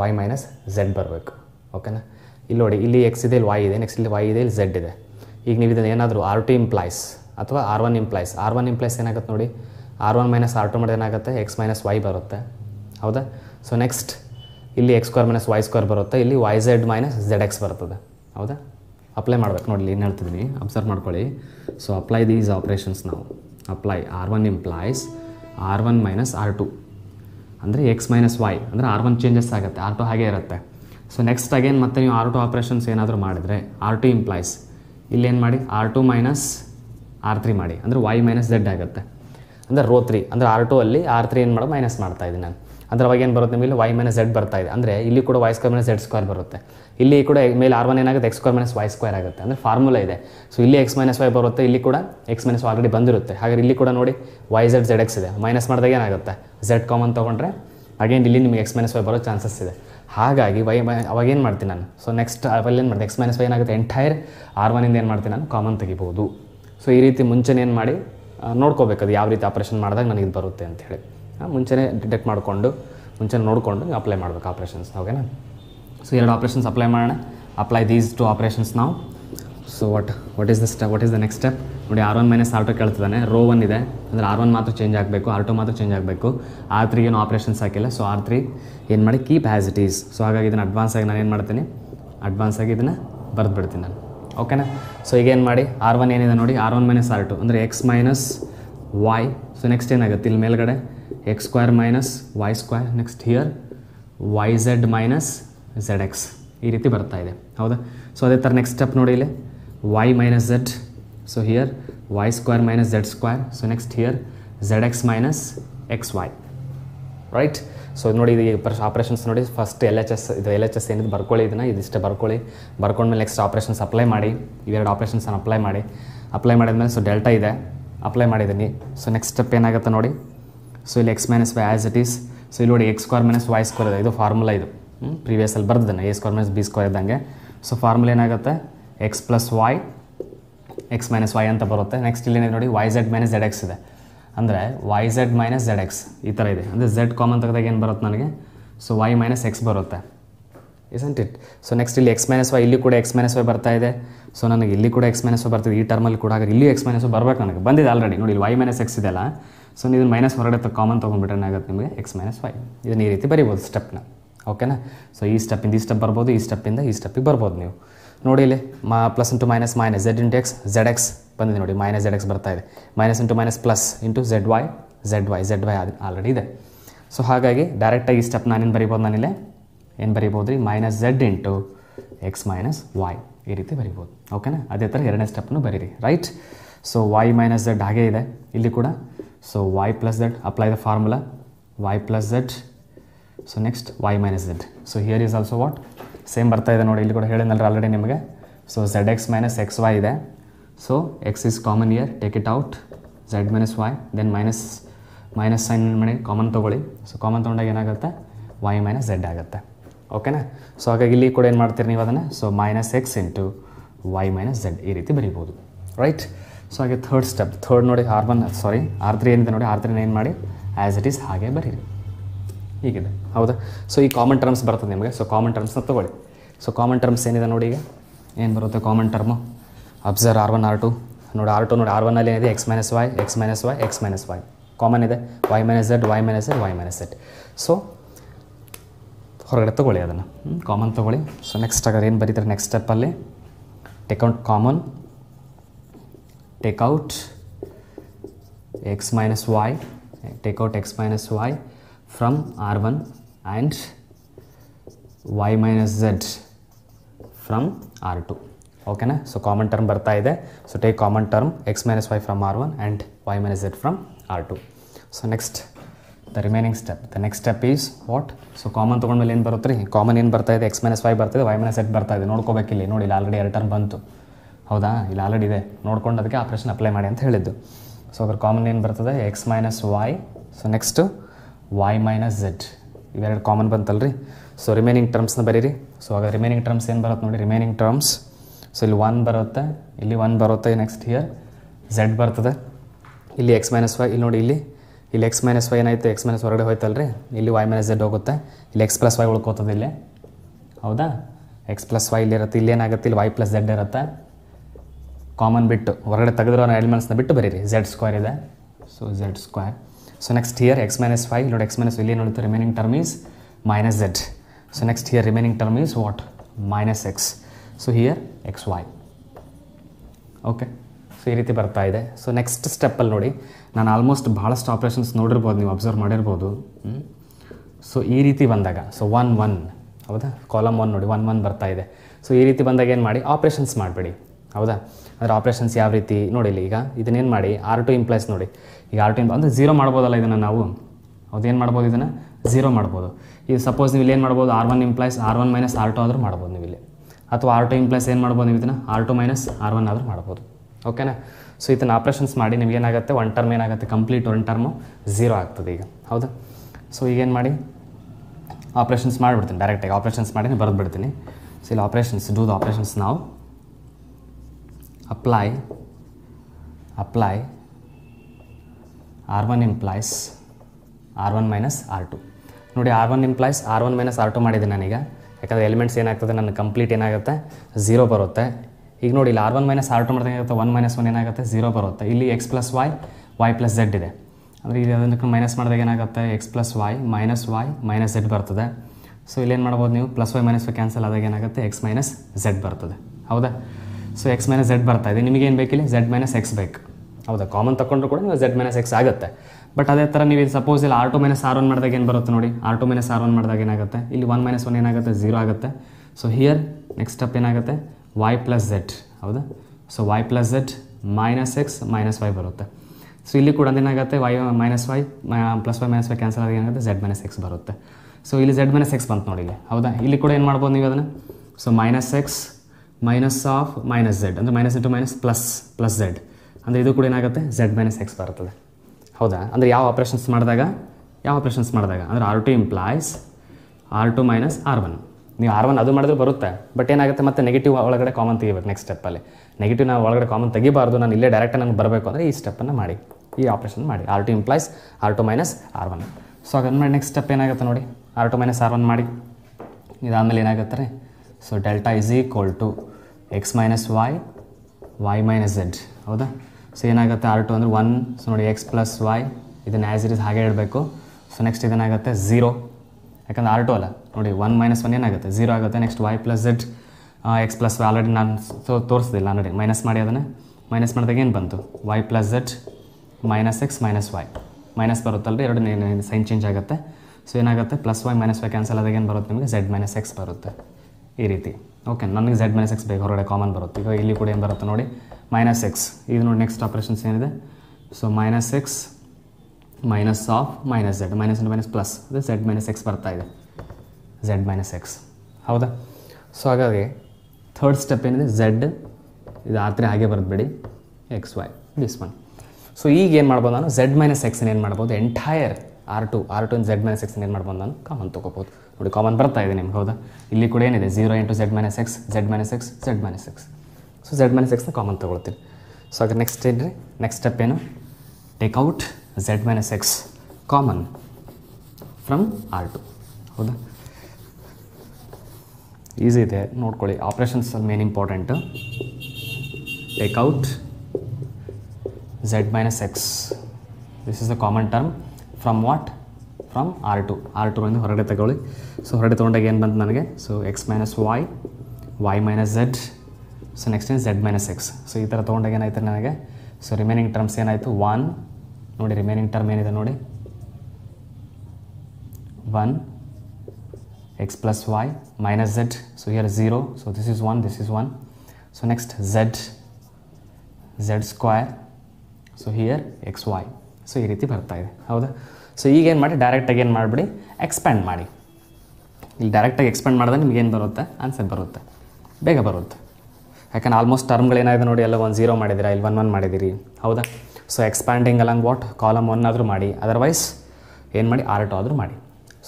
Y minus Z ಬರಬೇಕು ಓಕೆನಾ ಇಲ್ಲಿ ನೋಡಿ ಇಲ್ಲಿ ಎಕ್ಸ್ ಇದೆ ಇಲ್ಲಿ ವೈ ಇದೆ ನೆಕ್ಸ್ಟ್ ಇಲ್ಲಿ ವೈ ಇದೆ ಇಲ್ಲಿ ಝೆಡ್ ಇದೆ ಈಗ ನೀವು ಇದನ್ನು ಏನಾದರೂ ಆರ್ ಟು ಇಂಪ್ಲಾಯ್ಸ್ ಅಥವಾ R one implies R one implies ಏನಾಗುತ್ತೆ ನೋಡಿ R one minus R two ಮಾಡಿದ ಏನಾಗುತ್ತೆ ಎಕ್ಸ್ ಮೈನಸ್ ವೈ ಬರುತ್ತೆ ಹೌದಾ ಸೊ ನೆಕ್ಸ್ಟ್ ಇಲ್ಲಿ X square minus Y square ಬರುತ್ತೆ ಇಲ್ಲಿ Y Z minus Z X ಬರ್ತದೆ ಹೌದಾ ಅಪ್ಲೈ ಮಾಡ್ಬೇಕು ನೋಡಿ ಏನು ಹೇಳ್ತಿದ್ದೀನಿ ಅಬ್ಸರ್ವ್ ಮಾಡ್ಕೊಳ್ಳಿ ಸೊ ಅಪ್ಲೈ ದೀಸ್ ಆಪ್ರೇಷನ್ಸ್ ನಾವು apply R one implies R one minus R two ಅಂದರೆ ಎಕ್ಸ್ ಮೈನಸ್ ವೈ ಅಂದರೆ ಆರ್ ಒನ್ ಚೇಂಜಸ್ ಆಗುತ್ತೆ ಆರ್ ಟು ಹಾಗೆ ಇರುತ್ತೆ ಸೊ ನೆಕ್ಸ್ಟ್ ಅಗೇನ್ ಮತ್ತೆ ನೀವು ಆರ್ ಟು ಆಪ್ರೇಷನ್ಸ್ ಏನಾದರೂ ಮಾಡಿದರೆ ಆರ್ ಟು ಇಂಪ್ಲಾಯ್ಸ್ ಇಲ್ಲೇನು ಮಾಡಿ R two minus R three ಮಾಡಿ ಅಂದರೆ ವೈ ಮೈನಸ್ ಝೆಡ್ ಆಗುತ್ತೆ ಅಂದರೆ ರೋ ತ್ರೀ ಅಂದರೆ ಆರ್ ಟು ಅಲ್ಲಿ ಆರ್ ತ್ರೀ ಏನು ಮಾಡೋ ಮೈನಸ್ ಮಾಡ್ತಾ ಇದ್ದೀನಿ ನಾನು ಅದರ ಬಗ್ಗೆ ಏನು ಬರುತ್ತೆ ನಿಮಗೆ ವೈ ಮೈನಸ್ ಝೆಡ್ ಬರ್ತಾ ಇದೆ ಅಂದರೆ ಇಲ್ಲಿ ಕೂಡ Y square minus Z square ಬರುತ್ತೆ ಇಲ್ಲಿ ಕೂಡ ಮೇಲೆ ಆರ್ ಒನ್ ಏನಾಗುತ್ತೆ X square minus Y square ಆಗುತ್ತೆ ಅಂದರೆ ಫಾರ್ಮುಲಾ ಇದೆ ಸೊ ಇಲ್ಲಿ ಎಕ್ಸ್ ಮೈನಸ್ ವೈ ಬರುತ್ತೆ ಇಲ್ಲಿ ಕೂಡ ಎಕ್ಸ್ ಮೈನಸ್ ಆಲ್ರೆಡಿ ಬಂದಿರುತ್ತೆ ಹಾಗಾದ್ರೆ ಇಲ್ಲಿ ಕೂಡ ನೋಡಿ ವೈ ಝೆಡ್ ಝೆಡ್ ಎಕ್ಸ್ ಇದೆ ಮೈನಸ್ ಮಾಡಿದಾಗ ಏನಾಗುತ್ತೆ ಝೆಡ್ ಕಾಮನ್ ತೊಗೊಂಡ್ರೆ ಅಗೇನ್ ಇಲ್ಲಿ ನಿಮಗೆ ಎಕ್ಸ್ ಮೈನಸ್ ವೈ ಬರೋ ಚಾನ್ಸಸ್ ಇದೆ ಹಾಗಾಗಿ ವೈ ಅವಾಗ ಏನು ಮಾಡ್ತೀನಿ ನಾನು ಸೊ ನೆಕ್ಸ್ಟ್ ಅವಲ್ಲಿ ಏನು ಮಾಡ್ತೀನಿ ಎಕ್ಸ್ ಮೈನಸ್ ವೈ ಏನಾಗುತ್ತೆ ಎಂಟೈರ್ ಆರ್ ಒನಿಂದ ಏನು ಮಾಡ್ತೀನಿ ನಾನು ಕಾಮನ್ ತೆಗಿಬೋದು ಸೊ ಈ ರೀತಿ ಮುಂಚೆನೇ ಏನು ಮಾಡಿ ನೋಡ್ಕೋಬೇಕು ಅದು ಯಾವ ರೀತಿ ಆಪ್ರೇಷನ್ ಮಾಡಿದಾಗ ನನಗೆ ಇದು ಬರುತ್ತೆ ಅಂತ ಹೇಳಿ ಮುಂಚೆನೇ ಡಿಟೆಕ್ಟ್ ಮಾಡಿಕೊಂಡು ಮುಂಚೆ ನೋಡಿಕೊಂಡು ನೀವು ಅಪ್ಲೈ ಮಾಡಬೇಕು ಆಪ್ರೇಷನ್ಸ್ ಓಕೆನಾ ಸೊ ಎರಡು ಆಪ್ರೇಷನ್ಸ್ ಅಪ್ಲೈ ಮಾಡೋಣ ಅಪ್ಲೈ ದೀಸ್ ಟು ಆಪ್ರೇಷನ್ಸ್ ನಾವು so what what is the step what is the next step ನೋಡಿ R one minus R two ಕೇಳ್ತಿದ್ದಾನೆ ರೋ ಒನ್ ಇದೆ ಅಂದರೆ ಆರ್ ಒನ್ ಮಾತ್ರ ಚೇಂಜ್ ಆಗಬೇಕು ಆರ್ ಟು ಮಾತ್ರ ಚೇಂಜ್ ಆಗಬೇಕು ಆರ್ ತ್ರೀ ಏನು ಆಪ್ರೇಷನ್ಸ್ ಹಾಕಿಲ್ಲ ಸೊ ಆರ್ ತ್ರೀ ಏನು ಮಾಡಿ keep as it is so ಹಾಗಾಗಿ ಇದನ್ನು ಅಡ್ವಾನ್ಸ್ ಆಗಿ ನಾನು ಏನು ಮಾಡ್ತೀನಿ ಅಡ್ವಾನ್ಸ್ ಆಗಿ ಇದನ್ನು ಬರೆದು ಬಿಡ್ತೀನಿ ನಾನು ಓಕೆನಾ ಸೊ ಈಗ ಏನು ಮಾಡಿ ಆರ್ ಒನ್ ಏನಿದೆ ನೋಡಿ R one minus R two ಅಂದರೆ X minus Y so next ಏನಾಗುತ್ತೆ ಇಲ್ಲಿ ಮೇಲ್ಗಡೆ x square minus y square next here yz minus zx ಈ ರೀತಿ ಬರ್ತಾ ಇದೆ ಹೌದಾ ಸೊ ಅದೇ ಥರ ನೆಕ್ಸ್ಟ್ ಸ್ಟೆಪ್ ನೋಡಿ ಇಲ್ಲಿ Y minus Z so here Y square minus Z square so next here Z X minus X Y right so ನೋಡಿ ಇದು ಆಪ್ರೇಷನ್ಸ್ ನೋಡಿ ಫಸ್ಟ್ ಎಲ್ ಎಚ್ ಎಸ್ ಇದು ಎಲ್ ಎಚ್ ಎಸ್ ಏನಿದೆ ಬರ್ಕೊಳ್ಳಿ ಇದನ್ನು ಇದಿಷ್ಟೇ ಬರ್ಕೊಳ್ಳಿ ಬರ್ಕೊಂಡ್ಮೇಲೆ ನೆಕ್ಸ್ಟ್ ಆಪ್ರೇಷನ್ಸ್ ಅಪ್ಲೈ ಮಾಡಿ ಇವೆರಡು ಆಪ್ರೇಷನ್ಸನ್ನು ಅಪ್ಲೈ ಮಾಡಿ ಅಪ್ಲೈ ಮಾಡಿದ್ಮೇಲೆ ಸೊ ಡೆಲ್ಟಾ ಇದೆ ಅಪ್ಲೈ ಮಾಡಿದ್ದೀನಿ ಸೊ ನೆಕ್ಸ್ಟ್ ಸ್ಟೆಪ್ ಏನಾಗುತ್ತೆ ನೋಡಿ ಸೊ ಇಲ್ಲಿ X minus Y as it is so ಇಲ್ಲಿ ನೋಡಿ X square minus Y square ಇದೆ ಇದು ಫಾರ್ಮುಲಾ ಇದು ಅಲ್ಲಿ ಬರ್ದನೆ A square minus B square ಇದ್ದಂಗೆ ಸೊ ಫಾರ್ಮುಲಾ ಏನಾಗುತ್ತೆ X plus Y X minus Y ಅಂತ ಬರುತ್ತೆ ನೆಕ್ಸ್ಟ್ ಇಲ್ಲಿ ನೋಡಿ Y Z minus Z X ಇದೆ ಅಂದರೆ Y Z minus Z X ಈ ಥರ ಇದೆ ಅಂದರೆ ಝೆಡ್ ಕಾಮನ್ ತೆಗೆದಾಗ ಏನು ಬರುತ್ತೆ ನನಗೆ ಸೊ ವೈ ಮೈನಸ್ ಎಕ್ಸ್ ಬರುತ್ತೆ ಇಸಂಟ್ ಇಟ್ ಸೊ ನೆಕ್ಸ್ಟ್ ಇಲ್ಲಿ ಎಕ್ಸ್ ಮೈನಸ್ ವೈ ಇಲ್ಲಿ ಕೂಡ ಎಕ್ಸ್ ಮೈನಸ್ ವೈ ಬರ್ತಾ ಇದೆ ಸೊ ನನಗೆ ಇಲ್ಲಿ ಕೂಡ ಎಕ್ಸ್ ಮೈನಸ್ ವೈ ಬರ್ತದೆ ಈ ಟರ್ಮಲ್ಲಿ ಕೂಡ ಆಗ ಇಲ್ಲಿ ಎಕ್ಸ್ ಮೈನಸ್ ವೈ ಬರಬೇಕು ನನಗೆ ಬಂದಿದೆ ಆಲ್ರೆಡಿ ನೋಡಿ ಇಲ್ಲಿ ವೈ ಮೈನಸ್ ಎಕ್ಸ್ ಇದೆಲ್ಲ ಸೊ ನೀವು ಮೈನಸ್ ಹೊರಗಡೆ ತ ಕಾಮನ್ ತೊಗೊಂಡ್ಬಿಟ್ರೆ ಏನಾಗುತ್ತೆ ನಿಮಗೆ ಎಕ್ಸ್ ಮೈನಸ್ ವೈ ಇದನ್ನು ಈ ರೀತಿ ಬರಿಬೋದು ಸ್ಟೆಪ್ನ ಓಕೆನಾ ಸೊ ಈ ಸ್ಟೆಪ್ಪಿಂದ ಈ ಸ್ಟೆಪ್ ಬರ್ಬೋದು ಈ ಸ್ಟೆಪ್ಪಿಂದ ಈ ಸ್ಟೆಪ್ಪಿಗೆ ಬರ್ಬೋದು ನೀವು ನೋಡಿ ಇಲ್ಲಿ ಮಾ plus into minus minus Z into x z x ಬಂದಿದೆ ನೋಡಿ ಮೈನಸ್ ಝೆಡ್ ಎಕ್ಸ್ ಬರ್ತಾ ಇದೆ minus into minus plus into z y z y z y already ಇದೆ ಸೊ ಹಾಗಾಗಿ ಡೈರೆಕ್ಟಾಗಿ ಈ ಸ್ಟೆಪ್ ನಾನೇನು ಬರಿಬೋದು ನಾನಿಲ್ಲೇ ಏನು ಬರಿಬೋದು ರೀ minus Z into x minus y ಈ ರೀತಿ ಬರಿಬೋದು ಓಕೆನಾ ಅದೇ ಥರ ಎರಡನೇ ಸ್ಟೆಪ್ನು ಬರೀರಿ right so Y minus z ಹಾಗೇ ಇದೆ ಇಲ್ಲಿ ಕೂಡ so y plus z apply the formula y plus z so next y minus Z so here is also what same ಬರ್ತಾ ಇದೆ ನೋಡಿ ಇಲ್ಲಿ ಕೂಡ ಹೇಳಿದ್ನಲ್ರಿ ಆಲ್ರೆಡಿ ನಿಮಗೆ so z x minus X y ಇದೆ so x is common here take it out z minus y then minus minus sign ಮಾಡಿ ಕಾಮನ್ ತೊಗೊಳ್ಳಿ ಸೊ ಕಾಮನ್ ತೊಗೊಂಡಾಗ ಏನಾಗುತ್ತೆ ವೈ ಮೈನಸ್ ಝೆಡ್ ಆಗುತ್ತೆ ಓಕೆನಾ ಸೊ ಹಾಗಾಗಿ ಇಲ್ಲಿ ಕೂಡ ಏನು ಮಾಡ್ತೀರಿ ನೀವು ಅದನ್ನು so minus X into Y minus z ಈ ರೀತಿ ಬರೀಬೋದು ರೈಟ್ ಸೊ ಹಾಗೆ ಥರ್ಡ್ ಸ್ಟೆಪ್ ಥರ್ಡ್ ನೋಡಿ R one sorry R three ಏನಿದೆ ನೋಡಿ ಆರ್ ತ್ರೀನ ಏನು ಮಾಡಿ ಆ್ಯಸ್ ಇಟ್ ಈಸ್ ಹಾಗೆ ಬರೀರಿ ಹೀಗಿದೆ ಹೌದಾ ಸೊ ಈ ಕಾಮನ್ ಟರ್ಮ್ಸ್ ಬರ್ತದೆ ನಿಮಗೆ ಸೊ ಕಾಮನ್ ಟರ್ಮ್ಸ್ನ ತೊಗೊಳ್ಳಿ ಸೊ ಕಾಮನ್ ಟರ್ಮ್ಸ್ ಏನಿದೆ ನೋಡಿ ಈಗ ಏನು ಬರುತ್ತೆ common term observe R one R two ನೋಡಿ ಆರ್ ಟು ನೋಡಿ ಆರ್ ಒನ್ನಲ್ಲಿ ಏನಿದೆ x minus y X minus y X minus y common ಇದೆ y minus z y minus z y minus Z so ಹೊರಗಡೆ ತೊಗೊಳ್ಳಿ ಅದನ್ನು ಹ್ಞೂ ಕಾಮನ್ ತೊಗೊಳ್ಳಿ ಸೊ ನೆಕ್ಸ್ಟ್ ಆಗ ಏನು ಬರೀತಾರೆ ನೆಕ್ಸ್ಟ್ ಸ್ಟೆಪ್ಪಲ್ಲಿ take out common take out x minus y take out x minus y from R one and y minus z from R two ಓಕೆನಾ ಸೊ ಕಾಮನ್ ಟರ್ಮ್ ಬರ್ತಾ ಇದೆ so take common term x minus y from R one and y minus z from R two so next the remaining step the next step is what so common ತೊಗೊಂಡ್ಮೇಲೆ ಏನು ಬರುತ್ತೆ ರೀ ಕಾಮನ್ ಏನು ಬರ್ತಾ ಇದೆ ಎಕ್ಸ್ ಮೈನಸ್ ವೈ ಬರ್ತಾಯಿದೆ ವೈ ಮೈನಸ್ ಎಟ್ ಬರ್ತಾ ಇದೆ ನೋಡ್ಕೋಬೇಕಿಲ್ಲಿ ನೋಡಿ ಇಲ್ಲಿ ಆಲ್ರೆಡಿ ಎರಡು ಟರ್ನ್ ಬಂತು ಹೌದಾ ಇಲ್ಲಿ ಆಲ್ರೆಡಿ ಇದೆ ನೋಡ್ಕೊಂಡು ಅದಕ್ಕೆ ಆಪ್ರೇಷನ್ ಅಪ್ಲೈ ಮಾಡಿ ಅಂತ ಹೇಳಿದ್ದು ಸೊ ಅದ್ರ ಕಾಮನ್ ಏನು ಬರ್ತದೆ x minus y so next y minus z ಇವೆರಡು ಕಾಮನ್ ಬಂತಲ್ಲ ರೀ ಸೊ ರಿಮೈನಿಂಗ್ ಟರ್ಮ್ಸ್ನ ಬರೀರಿ ಸೊ ಆಗ ರಿಮೈನಿಂಗ್ ಟರ್ಮ್ಸ್ ಏನು ಬರುತ್ತೆ ನೋಡಿ ರಿಮೈನಿಂಗ್ ಟರ್ಮ್ಸ್ ಸೊ ಇಲ್ಲಿ ಒನ್ ಬರುತ್ತೆ ಇಲ್ಲಿ ಒನ್ ಬರುತ್ತೆ ನೆಕ್ಸ್ಟ್ ಇಯರ್ ಝೆಡ್ ಬರ್ತದೆ ಇಲ್ಲಿ ಎಕ್ಸ್ ಮೈನಸ್ ವೈ ಇಲ್ಲಿ ನೋಡಿ ಇಲ್ಲಿ ಇಲ್ಲಿ ಎಕ್ಸ್ ಮೈನಸ್ ವೈ ಏನಾಯಿತು ಎಕ್ಸ್ ಮೈನಸ್ ಹೊರಗಡೆ ಹೋಯ್ತಲ್ಲ ರೀ ಇಲ್ಲಿ ವೈ ಮೈನಸ್ ಜೆಡ್ ಹೋಗುತ್ತೆ ಇಲ್ಲಿ ಎಕ್ಸ್ ಪ್ಲಸ್ ವೈ ಉಳ್ಕೋತದೆ ಇಲ್ಲಿ ಹೌದಾ ಎಕ್ಸ್ ಪ್ಲಸ್ ವೈ ಇಲ್ಲಿರುತ್ತೆ ಇಲ್ಲೇನಾಗುತ್ತೆ ಇಲ್ಲಿ ವೈ ಪ್ಲಸ್ ಜೆಡ್ ಇರುತ್ತೆ ಕಾಮನ್ ಬಿಟ್ಟು ಹೊರಗಡೆ ತೆಗೆದಿರೋ ಎಲಿಮೆಂಟ್ಸ್ನ ಬಿಟ್ಟು ಬರೀರಿ ಝೆಡ್ ಸ್ಕ್ವೇರ್ ಇದೆ so z square so next here x minus y ನೋಡಿ ಎಕ್ಸ್ ಮೈನಸ್ ಇಲ್ಲಿ ಏನು ನೋಡುತ್ತೆ remaining term is minus Z so next here remaining term is what minus X so here x y okay so ಈ ರೀತಿ ಬರ್ತಾ ಇದೆ ಸೊ ನೆಕ್ಸ್ಟ್ ಸ್ಟೆಪ್ಪಲ್ಲಿ ನೋಡಿ ನಾನು ಆಲ್ಮೋಸ್ಟ್ ಭಾಳಷ್ಟು ಆಪ್ರೇಷನ್ಸ್ ನೋಡಿರ್ಬೋದು ನೀವು ಅಬ್ಸರ್ವ್ ಮಾಡಿರ್ಬೋದು ಸೊ ಈ ರೀತಿ ಬಂದಾಗ ಸೊ ಒನ್ ಒನ್ ಹೌದಾ ಕಾಲಮ್ ಒನ್ ನೋಡಿ ಒನ್ ಒನ್ ಬರ್ತಾ ಇದೆ ಸೊ ಈ ರೀತಿ ಬಂದಾಗ ಏನು ಮಾಡಿ ಆಪ್ರೇಷನ್ಸ್ ಮಾಡಬೇಡಿ ಹೌದಾ ಅಂದರೆ ಆಪ್ರೇಷನ್ಸ್ ಯಾವ ರೀತಿ ನೋಡಿಲ್ಲ ಈಗ ಇದನ್ನೇನು ಮಾಡಿ ಆರ್ ಟು ಇಂಪ್ಲೈಸ್ ನೋಡಿ ಈಗ ಆರ್ ಟು ಇಂಪ್ ಅಂದರೆ ಝೀರೋ ಮಾಡ್ಬೋದಲ್ಲ ಇದನ್ನು ನಾವು ಏನು ಮಾಡ್ಬೋದು ಇದನ್ನು ಝೀರೋ ಮಾಡ್ಬೋದು ಈಗ ಸಪೋಸ್ ನೀವು ಇಲ್ಲಿ ಏನು ಮಾಡ್ಬೋದು R one implies R one minus R two ಆದರೂ ಮಾಡ್ಬೋದು ನೀವು ಇಲ್ಲಿ ಅಥವಾ ಆರ್ ಟು ಇಂಪ್ಲೈಸ್ ಏನು ಮಾಡ್ಬೋದು ನೀವು ಇದನ್ನು R two minus R one ಆದರೂ ಮಾಡ್ಬೋದು ಓಕೆನಾ ಸೊ ಇದನ್ನು ಆಪ್ರೇಷನ್ಸ್ ಮಾಡಿ ಏನಾಗುತ್ತೆ ಒನ್ ಟರ್ಮ್ ಏನಾಗುತ್ತೆ ಕಂಪ್ಲೀಟ್ ಒನ್ ಟರ್ಮು ಝೀರೋ ಆಗ್ತದೆ ಈಗ ಹೌದಾ ಸೊ ಈಗೇನು ಮಾಡಿ ಆಪ್ರೇಷನ್ಸ್ ಮಾಡಿಬಿಡ್ತೀನಿ ಡೈರೆಕ್ಟಾಗಿ ಆಪ್ರೇಷನ್ಸ್ ಮಾಡಿ ಬರೆದು ಬಿಡ್ತೀನಿ ಸೊ ಇಲ್ಲಿ ಆಪ್ರೇಷನ್ಸ್ ಡೂ ದ ಆಪ್ರೇಷನ್ಸ್ ನಾವು apply apply R one implies R one minus R two ನೋಡಿ R one implies R one minus R two ಮಾಡಿದ್ದೀನಿ ನಾನೀಗ ಯಾಕಂದರೆ ಎಲಿಮೆಂಟ್ಸ್ ಏನಾಗ್ತದೆ ನನ್ನ ಕಂಪ್ಲೀಟ್ ಏನಾಗುತ್ತೆ ಝೀರೋ ಬರುತ್ತೆ ಈಗ ನೋಡಿ ಇಲ್ಲಿ R one minus R two ಮಾಡಿದಾಗ ಒನ್ ಮೈನಸ್ ಒನ್ ಏನಾಗುತ್ತೆ ಝೀರೋ ಬರುತ್ತೆ ಇಲ್ಲಿ x plus y y plus z ಇದೆ ಅಂದರೆ ಇಲ್ಲಿ ಅದನ್ನು ಮೈನಸ್ ಮಾಡಿದಾಗ ಏನಾಗುತ್ತೆ X plus y minus y minus z ಬರ್ತದೆ ಸೊ ಇಲ್ಲೇನು ಮಾಡ್ಬೋದು ನೀವು plus y minus y cancel ಆದಾಗ ಏನಾಗುತ್ತೆ ಎಕ್ಸ್ ಮೈನಸ್ ಝೆಡ್ ಬರ್ತದೆ ಹೌದಾ ಸೊ ಎಕ್ಸ್ ಮೈನಸ್ ಝೆಡ್ ಬರ್ತಾ ಇದೆ ನಿಮಗೇನು ಬೇಕಿಲ್ಲ ಝೆಡ್ ಮೈನಸ್ ಎಕ್ಸ್ ಬೇಕು ಹೌದಾ ಕಾಮನ್ ತಗೊಂಡ್ರು ಕೂಡ ನೀವು ಝೆಡ್ ಮೈನಸ್ ಎಕ್ಸ್ ಆಗುತ್ತೆ ಬಟ್ ಅದೇ ಥರ ನೀವು ಇಲ್ಲಿ ಸಪೋಸ್ ಇಲ್ಲಿ R two minus R one ಮಾಡಿದಾಗ ಏನು ಬರುತ್ತೆ ನೋಡಿ R two minus R one ಮಾಡಿದಾಗ ಏನಾಗುತ್ತೆ ಇಲ್ಲಿ ಒನ್ ಮೈನಸ್ ಒನ್ ಏನಾಗುತ್ತೆ ಝೀರೋ ಆಗುತ್ತೆ ಸೊ ಹಿಯರ್ ನೆಕ್ಸ್ಟ್ ಸ್ಟೆಪ್ ಏನಾಗುತ್ತೆ ವೈ ಪ್ಲಸ್ ಝೆಡ್ ಹೌದಾ so y plus z minus x minus Y ಬರುತ್ತೆ ಸೊ ಇಲ್ಲಿ ಕೂಡ ಏನಾಗುತ್ತೆ y minus y plus y minus y cancel ಆಗಿ ಏನಾಗುತ್ತೆ ಝೆಡ್ ಮೈನಸ್ ಎಕ್ಸ್ ಬರುತ್ತೆ ಸೊ ಇಲ್ಲಿ ಝೆಡ್ ಮೈನಸ್ ಎಕ್ಸ್ ಬಂತು ನೋಡಿ ಇಲ್ಲಿ ಹೌದಾ ಇಲ್ಲಿ ಕೂಡ ಏನು ಮಾಡ್ಬೋದು ನೀವು ಅದನ್ನು so minus x minus of minus z ಅಂದರೆ minus into minus plus plus z ಅಂದರೆ ಇದು ಕೂಡ ಏನಾಗುತ್ತೆ ಝೆಡ್ ಮೈನಸ್ ಎಕ್ಸ್ ಬರ್ತದೆ ಹೌದಾ ಅಂದರೆ ಯಾವ ಆಪ್ರೇಷನ್ಸ್ ಮಾಡಿದಾಗ ಯಾವ ಆಪ್ರೇಷನ್ಸ್ ಮಾಡಿದಾಗ ಅಂದರೆ R two implies R two minus R one ನೀವು ಆರ್ ಒನ್ ಅದು ಮಾಡಿದ್ರೆ ಬರುತ್ತೆ ಬಟ್ ಏನಾಗುತ್ತೆ ಮತ್ತೆ ನೆಗೆಟಿವ್ ಒಳಗಡೆ ಕಾಮನ್ ತೆಗಿಬೇಕು ನೆಕ್ಸ್ಟ್ ಸ್ಟೆಪ್ಪಲ್ಲಿ ನೆಗೆಟಿವ್ ನಾವು ಒಳಗಡೆ ಕಾಮನ್ ತೆಗಿಬಾರ್ದು ನಾನು ಇಲ್ಲೇ ಡೈರೆಕ್ಟ್ ನನಗೆ ಬರಬೇಕು ಅಂದರೆ ಈ ಸ್ಟೆಪ್ಪನ್ನು ಮಾಡಿ ಈ ಆಪ್ರೇಷನ್ ಮಾಡಿ R two implies R two minus R one so ಅದನ್ನು ಮಾಡಿ ನೆಕ್ಸ್ಟ್ ಸ್ಟೆಪ್ ಏನಾಗುತ್ತೆ ನೋಡಿ R two minus R one ಮಾಡಿ ಇದಾದಮೇಲೆ ಏನಾಗುತ್ತೆ ರೀ so delta is equal to X minus y y minus z ಹೌದಾ ಸೊ ಏನಾಗುತ್ತೆ ಆರ್ ಟು ಅಂದರೆ ಒನ್ ಸೊ ನೋಡಿ ಎಕ್ಸ್ ಪ್ಲಸ್ ವೈ ಇದನ್ನು ಆ್ಯಸ್ ಇಟ್ ಇಸ್ ಹಾಗೆ ಇಡಬೇಕು ಸೊ ನೆಕ್ಸ್ಟ್ ಇದೇನಾಗುತ್ತೆ ಝೀರೋ ಯಾಕಂದ್ರೆ ಆರ್ಟೋ ಅಲ್ಲ ನೋಡಿ ಒನ್ ಮೈನಸ್ ಒನ್ ಏನಾಗುತ್ತೆ ಝೀರೋ ಆಗುತ್ತೆ next y plus Z x plus y already ನಾನು ಸೊ ತೋರಿಸಿದಿಲ್ಲ ಆಲ್ರೆಡಿ ಮೈನಸ್ ಮಾಡಿ ಅದನ್ನು ಮೈನಸ್ ಮಾಡಿದಾಗ ಏನು ಬಂತು y plus z minus x minus y minus ಬರುತ್ತಲ್ಲ ರೀ ಎರಡು ಸೈನ್ ಚೇಂಜ್ ಆಗುತ್ತೆ ಸೊ ಏನಾಗುತ್ತೆ plus y minus y cancel ಆದಾಗ ಏನು ಬರುತ್ತೆ ನಿಮಗೆ ಝೆಡ್ ಮೈನಸ್ ಎಕ್ಸ್ ಬರುತ್ತೆ ಈ ರೀತಿ ಓಕೆ ನನಗೆ ಝೆಡ್ ಮೈನಸ್ ಎಕ್ಸ್ ಬೇಕು ಹೊರಗಡೆ ಕಾಮನ್ ಬರುತ್ತೆ ಈಗ ಇಲ್ಲಿ ಕೂಡ ಏನು ಬರುತ್ತೆ ನೋಡಿ ಮೈನಸ್ ಎಕ್ಸ್ ಇದು ನೋಡಿ ನೆಕ್ಸ್ಟ್ ಆಪ್ರೇಷನ್ಸ್ ಏನಿದೆ so minus x minus of minus z minus and minus plus ಅದೇ ಝೆಡ್ ಮೈನಸ್ ಎಕ್ಸ್ ಬರ್ತಾ ಇದೆ ಝೆಡ್ ಮೈನಸ್ ಎಕ್ಸ್ ಹೌದಾ ಸೊ ಹಾಗಾಗಿ ಥರ್ಡ್ ಸ್ಟೆಪ್ ಏನಿದೆ ಝೆಡ್ ಇದು ಆತ್ರೆ ಹಾಗೆ ಬರೆದ್ಬಿಡಿ x y this one so ಈಗ ಏನು ಮಾಡ್ಬೋದು ನಾನು ಝೆಡ್ ಮೈನಸ್ ಎಕ್ಸನ್ನು ಏನು ಮಾಡ್ಬೋದು entire R two R two z minus X ಏನು ಮಾಡ್ಬೋದು ನಾನು ಕಾಮನ್ ತೊಗೋಬೋದು ನೋಡಿ ಕಾಮನ್ ಬರ್ತಾ ಇದೆ ನಿಮ್ಗೆ ಹೌದಾ ಇಲ್ಲಿ ಕೂಡ ಏನಿದೆ zero into Z minus x z minus x z minus X so z minus ಎಕ್ಸ್ನ ಕಾಮನ್ ತೊಗೊಳ್ತೀನಿ ಸೊ ಅದಕ್ಕೆ ನೆಕ್ಸ್ಟ್ ರೀ ನೆಕ್ಸ್ಟ್ ಸ್ಟೆಪ್ ಏನು take out z minus x common from R two ಹೌದಾ ಈಸಿ ಇದೆ ನೋಡ್ಕೊಳ್ಳಿ operations main important out z minus x this is the common term from what from R two R two ಹೊರಗಡೆ ತಗೊಳ್ಳಿ ಸೊ ಹೊರಗಡೆ ತೊಗೊಂಡಾಗ ಏನು ಬಂತು ನನಗೆ so x minus Y y minus Z so next in z minus X so ಈ ಥರ ತೊಗೊಂಡಾಗ ಏನಾಯ್ತು ನನಗೆ ಸೊ ರಿಮೈನಿಂಗ್ ಟರ್ಮ್ಸ್ ಏನಾಯಿತು ಒನ್ ನೋಡಿ ರಿಮೈನಿಂಗ್ ಟರ್ಮ್ ಏನಿದೆ ನೋಡಿ one X plus y minus Z so here zero so this is one this is one so next z z square so here x Y so ಈ ರೀತಿ ಬರ್ತಾ ಇದೆ ಹೌದಾ ಸೊ ಈಗೇನು ಮಾಡಿ ಡೈರೆಕ್ಟಾಗಿ ಏನು ಮಾಡಿಬಿಡಿ ಎಕ್ಸ್ಪ್ಯಾಂಡ್ ಮಾಡಿ ಇಲ್ಲಿ ಡೈರೆಕ್ಟಾಗಿ ಎಕ್ಸ್ಪ್ಯಾಂಡ್ ಮಾಡಿದ್ರೆ ನಿಮ್ಗೆ ಏನು ಬರುತ್ತೆ ಆನ್ಸರ್ ಬರುತ್ತೆ ಬೇಗ ಬರುತ್ತೆ ಯಾಕಂದ್ರೆ ಆಲ್ಮೋಸ್ಟ್ ಟರ್ಮ್ಗಳೇನಾಗಿದೆ ನೋಡಿ ಎಲ್ಲ ಒಂದು ಝೀರೋ ಮಾಡಿದಿರಾ ಇಲ್ಲಿ ಒನ್ ಒನ್ ಮಾಡಿದ್ದೀರಿ ಹೌದಾ so expanding along what column one ಆದರೂ ಮಾಡಿ ಅದರ್ವೈಸ್ ಏನು ಮಾಡಿ ಆರ್ಟ್ ಆದರೂ ಮಾಡಿ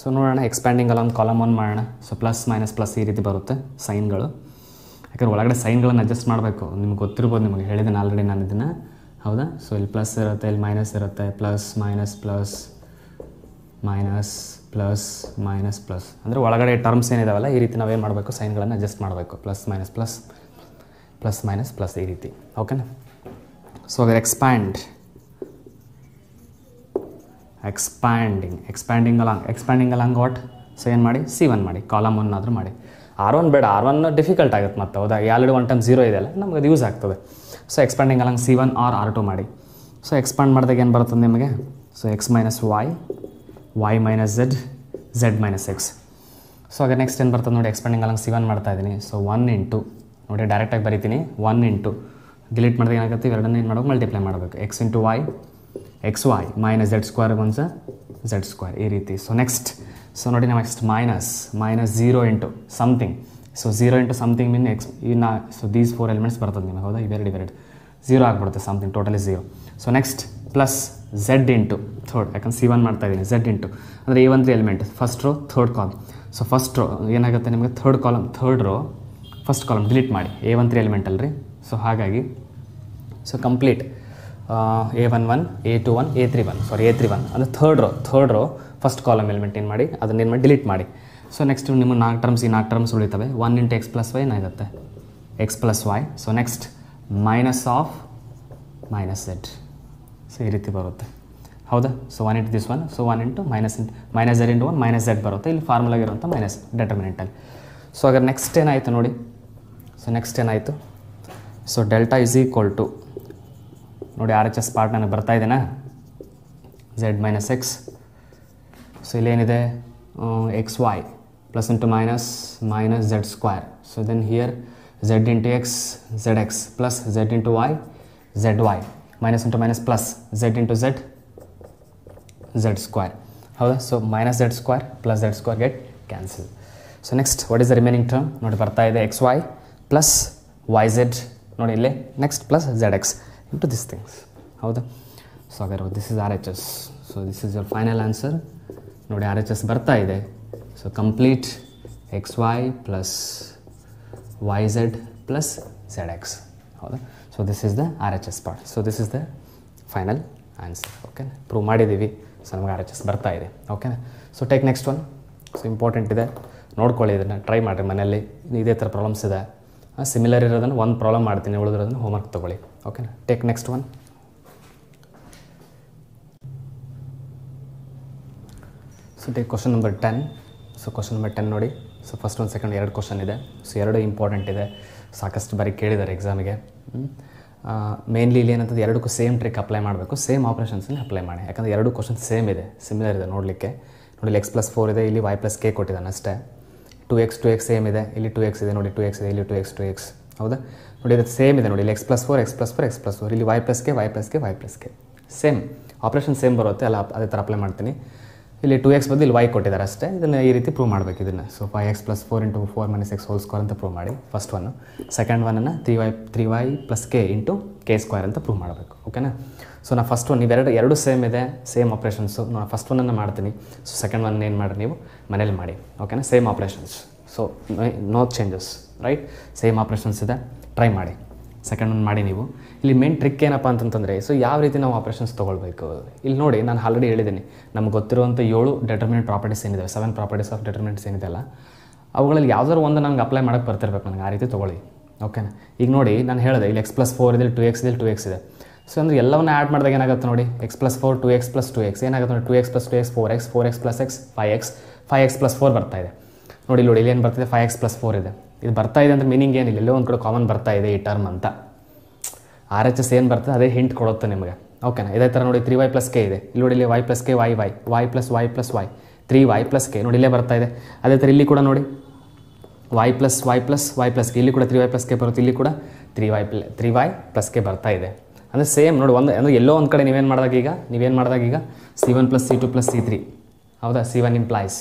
ಸೊ ನೋಡೋಣ ಎಕ್ಸ್ಪ್ಯಾಂಡಿಂಗ್ ಅಲಾಂಗ್ ಕಾಲಮ್ ಒನ್ ಮಾಡೋಣ ಸೊ ಪ್ಲಸ್ ಮೈನಸ್ ಪ್ಲಸ್ ಈ ರೀತಿ ಬರುತ್ತೆ ಸೈನ್ಗಳು ಯಾಕಂದ್ರೆ ಒಳಗಡೆ ಸೈನ್ಗಳನ್ನು ಅಡ್ಜಸ್ಟ್ ಮಾಡಬೇಕು ನಿಮ್ಗೆ ಗೊತ್ತಿರ್ಬೋದು ನಿಮಗೆ ಹೇಳಿದ್ದೀನಿ ಆಲ್ರೆಡಿ ನಾನು ಇದನ್ನು ಹೌದಾ ಸೊ ಇಲ್ಲಿ ಪ್ಲಸ್ ಇರುತ್ತೆ ಇಲ್ಲಿ ಮೈನಸ್ ಇರುತ್ತೆ plus minus plus minus plus minus plus ಅಂದರೆ ಒಳಗಡೆ ಟರ್ಮ್ಸ್ ಏನಿದಾವಲ್ಲ ಈ ರೀತಿ ನಾವೇನು ಮಾಡಬೇಕು ಸೈನ್ಗಳನ್ನು ಅಡ್ಜಸ್ಟ್ ಮಾಡಬೇಕು plus minus plus plus minus plus ಈ ರೀತಿ ಓಕೆನಾ ಸೊ they'll expand ಎಕ್ಸ್ಪ್ಯಾಂಡಿಂಗ್ expanding along expanding along what so ಏನು ಮಾಡಿ ಸಿ ಒನ್ ಮಾಡಿ ಕಾಲಮ್ ಒನ್ ಆದರೂ ಮಾಡಿ ಆರ್ ಒನ್ ಬೇಡ ಆರ್ ಒನ್ ಡಿಫಿಕಲ್ಟ್ ಆಗುತ್ತೆ ಮತ್ತೆ ಹೌದಾ ಆಲ್ರೆಡಿ ಒನ್ ಟೈಮ್ ಝೀರೋ ಇದೆಯಲ್ಲ ನಮ್ಗೆ ಅದು ಯೂಸ್ ಆಗ್ತದೆ so expanding along C one R R two ಮಾಡಿ ಸೊ ಎಕ್ಸ್ಪ್ಯಾಂಡ್ ಮಾಡಿದಾಗ ಏನು ಬರ್ತದೆ ನಿಮಗೆ so x minus y y minus z z minus X so ಆಗ ನೆಕ್ಸ್ಟ್ ಏನು ಬರ್ತದೆ ನೋಡಿ ಎಕ್ಸ್ಪ್ಯಾಂಡಿಂಗ್ ಅಲಂಗ್ ಸಿ ಒನ್ ಮಾಡ್ತಾ ಇದ್ದೀನಿ ಸೊ ಒನ್ ಇಂಟು ನೋಡಿ ಡೈರೆಕ್ಟಾಗಿ ಬರಿತೀನಿ ಒನ್ ಇಂಟು ಡಿಲೀಟ್ ಮಾಡಿದಾಗ ಏನಾಗುತ್ತೆ ಇವೆರಡನ್ನ ಏನು ಮಾಡೋಕೆ ಮಲ್ಟಿಪ್ಲೈ ಮಾಡಬೇಕು x into y x y minus Z square once z square ಈ ರೀತಿ ಸೊ ನೆಕ್ಸ್ಟ್ ಸೊ ನೋಡಿ ನಾವು next minus minus zero into something so zero into something mean x ಈ ನಾ ಸೊ ದೀಸ್ ಫೋರ್ ಎಲಿಮೆಂಟ್ಸ್ ಬರ್ತದೆ ನಿಮಗೆ ಹೌದಾ ಇವೆರಡು ಇವೆರಡು ಝೀರೋ ಆಗಿಬಿಡುತ್ತೆ something totally zero so next plus z into third ಯಾಕಂದ್ರೆ ಸಿ ಒನ್ ಮಾಡ್ತಾ ಇದ್ದೀನಿ ಝೆಡ್ ಇಂಟು ಅಂದರೆ ಈ ಒಂದು element first row third column so first row ಏನಾಗುತ್ತೆ ನಿಮಗೆ third column third row first column delete ಮಾಡಿ ಎ ಒನ್ ತ್ರೀ ಎಲಿಮೆಂಟ್ ಅಲ್ರಿ ಸೊ ಹಾಗಾಗಿ so complete a one one a two one a three one sorry a three one ಅಂದರೆ third row third row first ಕಾಲಮಲ್ಲಿ maintain ಮಾಡಿ ಏನು ಮಾಡಿ ಡಿಲೀಟ್ ಮಾಡಿ ಸೊ ನೆಕ್ಸ್ಟ್ ನಿಮ್ಮ ನಾಲ್ಕು ಟರ್ಮ್ಸ್ ಈ ನಾಲ್ಕು ಟರ್ಮ್ಸ್ ಉಳಿತವೆ one into X plus y ಏನಾಗುತ್ತೆ X plus y so next minus of minus Z so ಈ ರೀತಿ ಬರುತ್ತೆ ಹೌದಾ so one into this one so one into minus into minus Z into one minus z ಬರುತ್ತೆ ಇಲ್ಲಿ ಫಾರ್ಮುಲಾಗಿರುವಂಥ ಮೈನಸ್ ಡೆಟರ್ಮಿನೆಂಟಲ್ಲಿ ಸೊ ಅದರ ನೆಕ್ಸ್ಟ್ ಏನಾಯಿತು ನೋಡಿ ಸೊ ನೆಕ್ಸ್ಟ್ ಏನಾಯಿತು so delta is equal to ನೋಡಿ ಆರ್ ಎಚ್ ಎಸ್ ಪಾರ್ಟ್ ನನಗೆ ಬರ್ತಾ ಇದ್ದೇನಾ ಝೆಡ್ ಮೈನಸ್ ಎಕ್ಸ್ ಸೊ ಇಲ್ಲೇನಿದೆ x Y plus into minus minus z square so then here z into x z x plus z into y z y minus into minus plus z into z z square ಹೌದಾ so minus z square plus z square get cancel so next what is the remaining term ನೋಡಿ ಬರ್ತಾ ಇದೆ x Y plus Y z ನೋಡಿ ಇಲ್ಲಿ next plus Z x into this things ಹೌದಾ ಸೊ ಹಾಗಾದ್ರೆ this is R H S so this is your final answer ನೋಡಿ ಆರ್ ಎಚ್ ಎಸ್ ಬರ್ತಾ ಇದೆ so complete x Y plus Y Z plus Z x ಹೌದಾ so this is the R H S part so this is the final answer okay prove ಮಾಡಿದ್ದೀವಿ ಸೊ ನಮಗೆ ಆರ್ ಎಚ್ ಎಸ್ ಬರ್ತಾ ಇದೆ ಓಕೆನಾ so take next one so important ಇದೆ ನೋಡ್ಕೊಳ್ಳಿ ಇದನ್ನು ಟ್ರೈ ಮಾಡಿರಿ ಮನೆಯಲ್ಲಿ ಇದೇ ಥರ ಪ್ರಾಬ್ಲಮ್ಸ್ ಇದೆ ಸಿಮಿಲರ್ ಇರೋದನ್ನು ಒಂದು ಪ್ರಾಬ್ಲಮ್ ಮಾಡ್ತೀನಿ ಉಳಿದಿರೋದನ್ನು ಹೋಮ್ವರ್ಕ್ ತೊಗೊಳ್ಳಿ ಓಕೆನಾ take next one so take question number ten so question number ten ನೋಡಿ ಸೊ ಫಸ್ಟ್ ಒಂದು ಸೆಕೆಂಡ್ ಎರಡು ಕ್ವಶನ್ ಇದೆ ಸೊ ಎರಡು ಇಂಪಾರ್ಟೆಂಟ್ ಇದೆ ಸಾಕಷ್ಟು ಬಾರಿ ಕೇಳಿದ್ದಾರೆ ಎಕ್ಸಾಮಿಗೆ ಮೇನ್ಲಿ ಇಲ್ಲಿ ಏನಂತಂದ್ರೆ ಎರಡಕ್ಕೂ ಸೇಮ್ ಟ್ರಿಕ್ ಅಪ್ಲೈ ಮಾಡಬೇಕು ಸೇಮ್ ಆಪ್ರೇಷನ್ಸಲ್ಲಿ ಅಪ್ಲೈ ಮಾಡಿ ಯಾಕಂದರೆ ಎರಡು ಕ್ವಶನ್ ಸೇಮ್ ಇದೆ ಸಿಮಿಲರ್ ಇದೆ ನೋಡಲಿಕ್ಕೆ ನೋಡಿ ಎಕ್ಸ್ ಪ್ಲಸ್ ಫೋರ್ ಇದೆ ಇಲ್ಲಿ ವೈ ಪ್ಲಸ್ ಕೆ ಕೊಟ್ಟಿದ್ದಾನೆ ಅಷ್ಟೇ two X two x same ಇದೆ ಇಲ್ಲಿ ಟು ಎಕ್ಸ್ ಇದೆ ನೋಡಿ ಟು ಎಕ್ಸ್ ಇದೆ ಇಲ್ಲಿ ಟು ಎಕ್ಸ್ ಟು ಎಕ್ಸ್ ಹೌದಾ ನೋಡಿ ಅದು ಸೇಮ್ ಇದೆ ನೋಡಿ ಇಲ್ಲಿ x plus four X plus four X plus four ಇಲ್ಲಿ ವೈ ಪ್ಲಸ್ಗೆ ವೈ ಪ್ಲಸ್ಗೆ y k same operation same ಬರುತ್ತೆ ಅಲ್ಲ ಅದೇ ಥರ ಅಪ್ಲೈ ಮಾಡ್ತೀನಿ ಇಲ್ಲಿ ಟು ಎಕ್ಸ್ ಬದಲು ಇಲ್ಲಿ ವೈ ಕೊಟ್ಟಿದ್ದಾರೆ ಅಷ್ಟೇ ಇದನ್ನು ಈ ರೀತಿ ಪ್ರೂವ್ ಮಾಡಬೇಕು ಇದನ್ನು so five X plus four into four minus X whole square ಅಂತ ಪ್ರೂವ್ ಮಾಡಿ ಫಸ್ಟ್ ಒನ್ನು ಸೆಕೆಂಡ್ ಒನ್ನನ್ನು three y three y plus k into k square ಅಂತ ಪ್ರೂವ್ ಮಾಡಬೇಕು ಓಕೆನಾ ಸೊ ನಾನು ಫಸ್ಟ್ ಒನ್ ಇವೆರಡು ಎರಡು ಸೇಮ್ ಇದೆ ಸೇಮ್ ಆಪ್ರೇಷನ್ಸು ನಾನು ಫಸ್ಟ್ ಒನ್ನನ್ನು ಮಾಡ್ತೀನಿ ಸೊ ಸೆಕೆಂಡ್ ಒನ್ ಏನು ಮಾಡಿ ನೀವು ಮನೇಲಿ ಮಾಡಿ ಓಕೆನಾ same operations so no changes right same operations ಇದೆ ಟ್ರೈ ಮಾಡಿ ಸೆಕೆಂಡ್ ಒನ್ ಮಾಡಿ ನೀವು ಇಲ್ಲಿ ಮೇನ್ ಟ್ರಿಕ್ ಏನಪ್ಪ ಅಂತಂತಂದರೆ ಸೊ ಯಾವ ರೀತಿ ನಾವು ಆಪ್ರೇಷನ್ಸ್ ತೊಗೊಳ್ಬೇಕು ಇಲ್ಲಿ ನೋಡಿ ನಾನು ಆಲ್ರೆಡಿ ಹೇಳಿದ್ದೀನಿ ನಮ್ಗೆ ಗೊತ್ತಿರುವಂಥ ಏಳು ಡೆಟರ್ಮಿನೆಂಟ್ ಪ್ರಾಪರ್ಟೀಸ್ ಏನಿದೆ ಸೆವೆನ್ ಪ್ರಾಪರ್ಟೀಸ್ ಆಫ್ ಡೆಟರ್ಮಿನೆಂಟ್ಸ್ ಅಲ್ಲ ಅವುಗಳಲ್ಲಿ ಯಾವ್ದಾರು ಒಂದು ನನಗೆ ಅಪ್ಲೈ ಮಾಡೋಕ್ಕೆ ಬರ್ತಿರ್ಬೇಕು ನನಗೆ ಆ ರೀತಿ ತೊಗೊಳ್ಳಿ ಓಕೆನಾ ಈಗ ನೋಡಿ ನಾನು ಹೇಳಿದೆ ಇಲ್ಲಿ ಎಕ್ಸ್ ಪ್ಲಸ್ ಫೋರ್ ಇದೆ ಟು ಎಕ್ಸ್ ಇದೆ ಟು ಎಕ್ಸ್ ಇದೆ ಸೊ ಅಂದರೆ ಎಲ್ಲವನ್ನ ಆ್ಯಡ್ ಮಾಡಿದಾಗ ಏನಾಗುತ್ತೆ ನೋಡಿ X plus four two X plus two x ಏನಾಗುತ್ತೆ ನೋಡಿ two X plus two x four x four X plus x five x five X plus four ಬರ್ತಾ ಇದೆ ನೋಡಿ ನೋಡಿ ಇಲ್ಲಿ ಏನು ಬರ್ತಿದೆ ಫೈ ಎಕ್ಸ್ ಪ್ಲಸ್ ಫೋರ್ ಇದೆ ಇದು ಬರ್ತಾ ಇದೆ ಅಂದರೆ ಮೀನಿಂಗ್ ಏನಿಲ್ಲ ಎಲ್ಲೋ ಒಂದು ಕಡೆ ಕಾಮನ್ ಬರ್ತಾ ಇದೆ ಈ ಟರ್ಮ್ ಅಂತ ಆರ್ ಎಚ್ ಎಸ್ ಏನು ಬರ್ತದೆ ಅದೇ ಹಿಂಟ್ ಕೊಡುತ್ತೆ ನಿಮಗೆ ಓಕೆನಾ ಇದೇ ಥರ ನೋಡಿ ತ್ರೀ ವೈ ಪ್ಲಸ್ ಕೆ ಇದೆ ಇಲ್ಲಿ ನೋಡಿ ಇಲ್ಲಿ y plus k y y y plus Y plus y three y plus k ನೋಡಿ ಇಲ್ಲೇ ಬರ್ತಾ ಇದೆ ಅದೇ ಥರ ಇಲ್ಲಿ ಕೂಡ ನೋಡಿ y plus Y plus Y plus k ಇಲ್ಲಿ ಕೂಡ ತ್ರೀ ವೈ ಪ್ಲಸ್ ಕೆ ಬರುತ್ತೆ ಇಲ್ಲಿ ಕೂಡ three y plus three y plus k ಬರ್ತಾ ಇದೆ ಅಂದರೆ ಸೇಮ್ ನೋಡಿ ಒಂದು ಅಂದರೆ ಎಲ್ಲೋ ಒಂದು ಕಡೆ ನೀವೇನು ಮಾಡಿದಾಗ ಈಗ ನೀವೇನು ಮಾಡಿದಾಗ ಈಗ C one plus C two plus C three ಹೌದಾ C one implies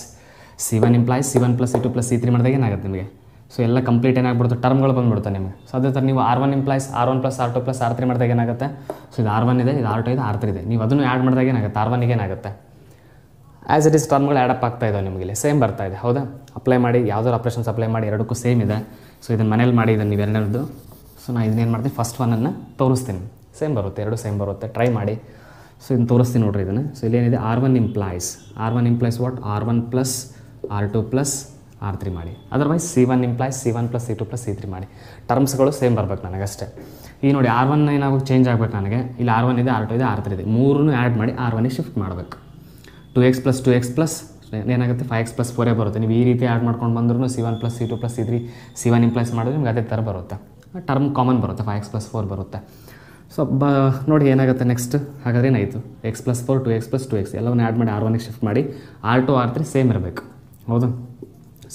C one implies C one plus C two plus C three ಮಾಡಿದಾಗ ಏನಾಗುತ್ತೆ ನಿಮಗೆ ಸೊ ಎಲ್ಲ ಕಂಪ್ಲೀಟ್ ಏನಾಗ್ಬಿಡುತ್ತೆ ಟರ್ಮ್ಗಳು ಬಂದುಬಿಡುತ್ತೆ ನಿಮಗೆ ಸೊ ಅದೇ ಥರ ನೀವು R one implies R one plus R two plus R three ಮಾಡಿದಾಗ ಏನಾಗುತ್ತೆ ಸೊ ಇದು ಆರ್ ಒನ್ ಇದೆ ಇದು ಆರ್ ಟು ಇದೆ ಆರ್ ತ್ರೀ ಇದೆ ನೀವು ಅದನ್ನು ಆ್ಯಡ್ ಮಾಡಿದಾಗ ಏನಾಗುತ್ತೆ ಆರ್ ಒನ್ಗೆ ಏನಾಗುತ್ತೆ ಆ್ಯಸ್ ಇಟ್ ಇಸ್ ಟರ್ಮ್ಗಳು ಆ್ಯಡ್ ಅಪ್ ಆಗ್ತಾ ಇದ್ದಾವೆ ನಿಮಗೆ ಸೇಮ್ ಬರ್ತಾ ಇದೆ ಹೌದಾ ಅಪ್ಲೈ ಮಾಡಿ ಯಾವುದಾದ್ರು ಆಪ್ರೇಷನ್ಸ್ ಅಪ್ಲೈ ಮಾಡಿ ಎರಡಕ್ಕೂ ಸೇಮ್ ಇದೆ ಸೊ ಇದನ್ನು ಮನೇಲಿ ಮಾಡಿ ಇದನ್ನು ಎರಡನೇದು ಸೊ ನಾನು ಇದನ್ನೇನು ಮಾಡ್ತೀನಿ ಫಸ್ಟ್ ಒನ್ನನ್ನು ತೋರಿಸ್ತೀನಿ ಸೇಮ್ ಬರುತ್ತೆ ಎರಡು ಸೇಮ್ ಬರುತ್ತೆ ಟ್ರೈ ಮಾಡಿ ಸೊ ಇನ್ನು ತೋರಿಸ್ತೀನಿ ನೋಡಿರಿ ಇದನ್ನು ಸೊ ಇಲ್ಲೇನಿದೆ R one implies R one implies what R one plus R two plus R three ಮಾಡಿ otherwise C one implies C one plus C two plus C three ಮಾಡಿ ಟರ್ಮ್ಸ್ಗಳು ಸೇಮ್ ಬರ್ಬೇಕು ನನಗಷ್ಟೇ ಈ ನೋಡಿ ಆರ್ ಒನ್ ಏನಾಗಬೇಕು ಚೇಂಜ್ ಆಗಬೇಕು ನನಗೆ ಇಲ್ಲಿ ಆರ್ ಒನ್ ಇದೆ ಆರ್ ಟು ಇದೆ ಆರ್ ತ್ರೀ ಇದೆ ಮೂರನ್ನು ಆ್ಯಡ್ ಮಾಡಿ ಆರ್ ಒನ್ಗೆ ಶಿಫ್ಟ್ ಮಾಡಬೇಕು two X plus two X plus ಏನಾಗುತ್ತೆ ಫೈವ್ ಎಕ್ಸ್ ಪ್ಲಸ್ ಫೋರೇ ಬರುತ್ತೆ ನೀವು ಈ ರೀತಿ ಆ್ಯಡ್ ಮಾಡ್ಕೊಂಡು ಬಂದ್ರೂ C one plus C two plus C three C one implies ಮಾಡಿದ್ರೆ ನಿಮ್ಗೆ ಅದೇ ಥರ ಬರುತ್ತೆ ಟರ್ಮ್ ಕಾಮನ್ ಬರುತ್ತೆ ಫೈವ್ ಎಕ್ಸ್ ಪ್ಲಸ್ ಫೋರ್ ಬರುತ್ತೆ ಸೊ ಬ ನೋಡಿ ಏನಾಗುತ್ತೆ ನೆಕ್ಸ್ಟ್ ಹಾಗಾದ್ರೆ ಏನಾಯಿತು X plus four two X plus two x ಎಲ್ಲವನ್ನು ಆ್ಯಡ್ ಮಾಡಿ ಆರ್ ಒನ್ಗೆ ಶಿಫ್ಟ್ ಮಾಡಿ R two R three same ಇರಬೇಕು ಹೌದು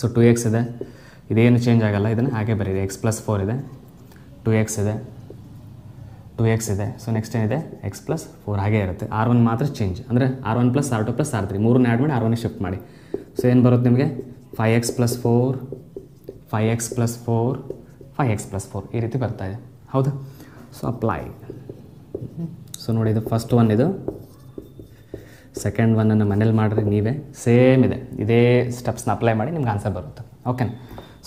ಸೊ ಟು ಎಕ್ಸ್ ಇದೆ ಇದೇನು ಚೇಂಜ್ ಆಗೋಲ್ಲ ಇದನ್ನು ಹಾಗೆ ಬರೀರಿ ಎಕ್ಸ್ ಪ್ಲಸ್ ಫೋರ್ ಇದೆ ಟು ಎಕ್ಸ್ ಇದೆ ಟು ಎಕ್ಸ್ ಇದೆ ಸೊ ನೆಕ್ಸ್ಟ್ ಏನಿದೆ ಎಕ್ಸ್ ಪ್ಲಸ್ ಫೋರ್ ಹಾಗೆ ಇರುತ್ತೆ ಆರ್ ಒನ್ ಮಾತ್ರ ಚೇಂಜ್ ಅಂದರೆ R one plus R two plus R three ಮೂರನ್ನ ಆ್ಯಡ್ ಮಾಡಿ ಆರ್ ಒನ್ಗೆ ಶಿಫ್ಟ್ ಮಾಡಿ ಸೊ ಏನು ಬರುತ್ತೆ ನಿಮಗೆ five X plus four five X plus four five X plus four ಈ ರೀತಿ ಬರ್ತಾ ಇದೆ ಹೌದು ಸೊ ಅಪ್ಲೈ ಸೊ ನೋಡಿ ಇದು ಫಸ್ಟ್ ಒನ್ ಇದು ಸೆಕೆಂಡ್ ಒನ್ ಮನೇಲಿ ಮಾಡಿರಿ ನೀವೇ ಸೇಮ್ ಇದೆ ಇದೇ ಸ್ಟೆಪ್ಸ್ನ ಅಪ್ಲೈ ಮಾಡಿ ನಿಮ್ಗೆ ಆನ್ಸರ್ ಬರುತ್ತೆ ಓಕೆನಾ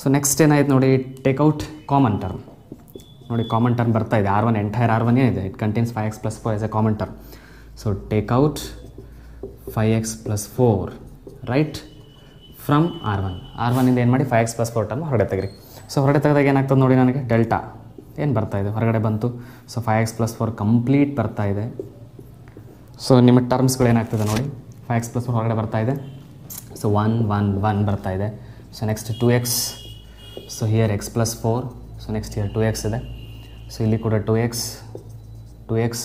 ಸೊ ನೆಕ್ಸ್ಟ್ ಏನಾಯ್ತು ನೋಡಿ ಟೇಕ್ಔಟ್ ಕಾಮನ್ ಟರ್ಮ್ ನೋಡಿ ಕಾಮನ್ ಟರ್ಮ್ ಬರ್ತಾ ಇದೆ R one entire R one ಇದೆ it contains five X plus four as a common term so take out five X plus four right from R one R ಇಂದ ಏನು ಮಾಡಿ five X plus four term ಹೊರಗಡೆ ತೆಗ್ರಿ ಸೊ ಹೊರಗೆ ತೆಗೆದಾಗ ಏನಾಗ್ತದೆ ನೋಡಿ ನನಗೆ ಡೆಲ್ಟಾ ಏನು ಬರ್ತಾ ಇದೆ ಹೊರಗಡೆ ಬಂತು so five X plus four complete ಬರ್ತಾ ಇದೆ ಸೊ ನಿಮ್ಮ ಟರ್ಮ್ಸ್ಗಳು ಏನಾಗ್ತದೆ ನೋಡಿ ಫೈವ್ ಎಕ್ಸ್ ಪ್ಲಸ್ ಫೋರ್ ಹೊರಗಡೆ ಬರ್ತಾ ಇದೆ ಸೊ ಒನ್ ಒನ್ ಒನ್ ಬರ್ತಾ ಇದೆ so next two x so here x plus four so next here two x ಇದೆ ಸೊ ಇಲ್ಲಿ ಕೂಡ two X two x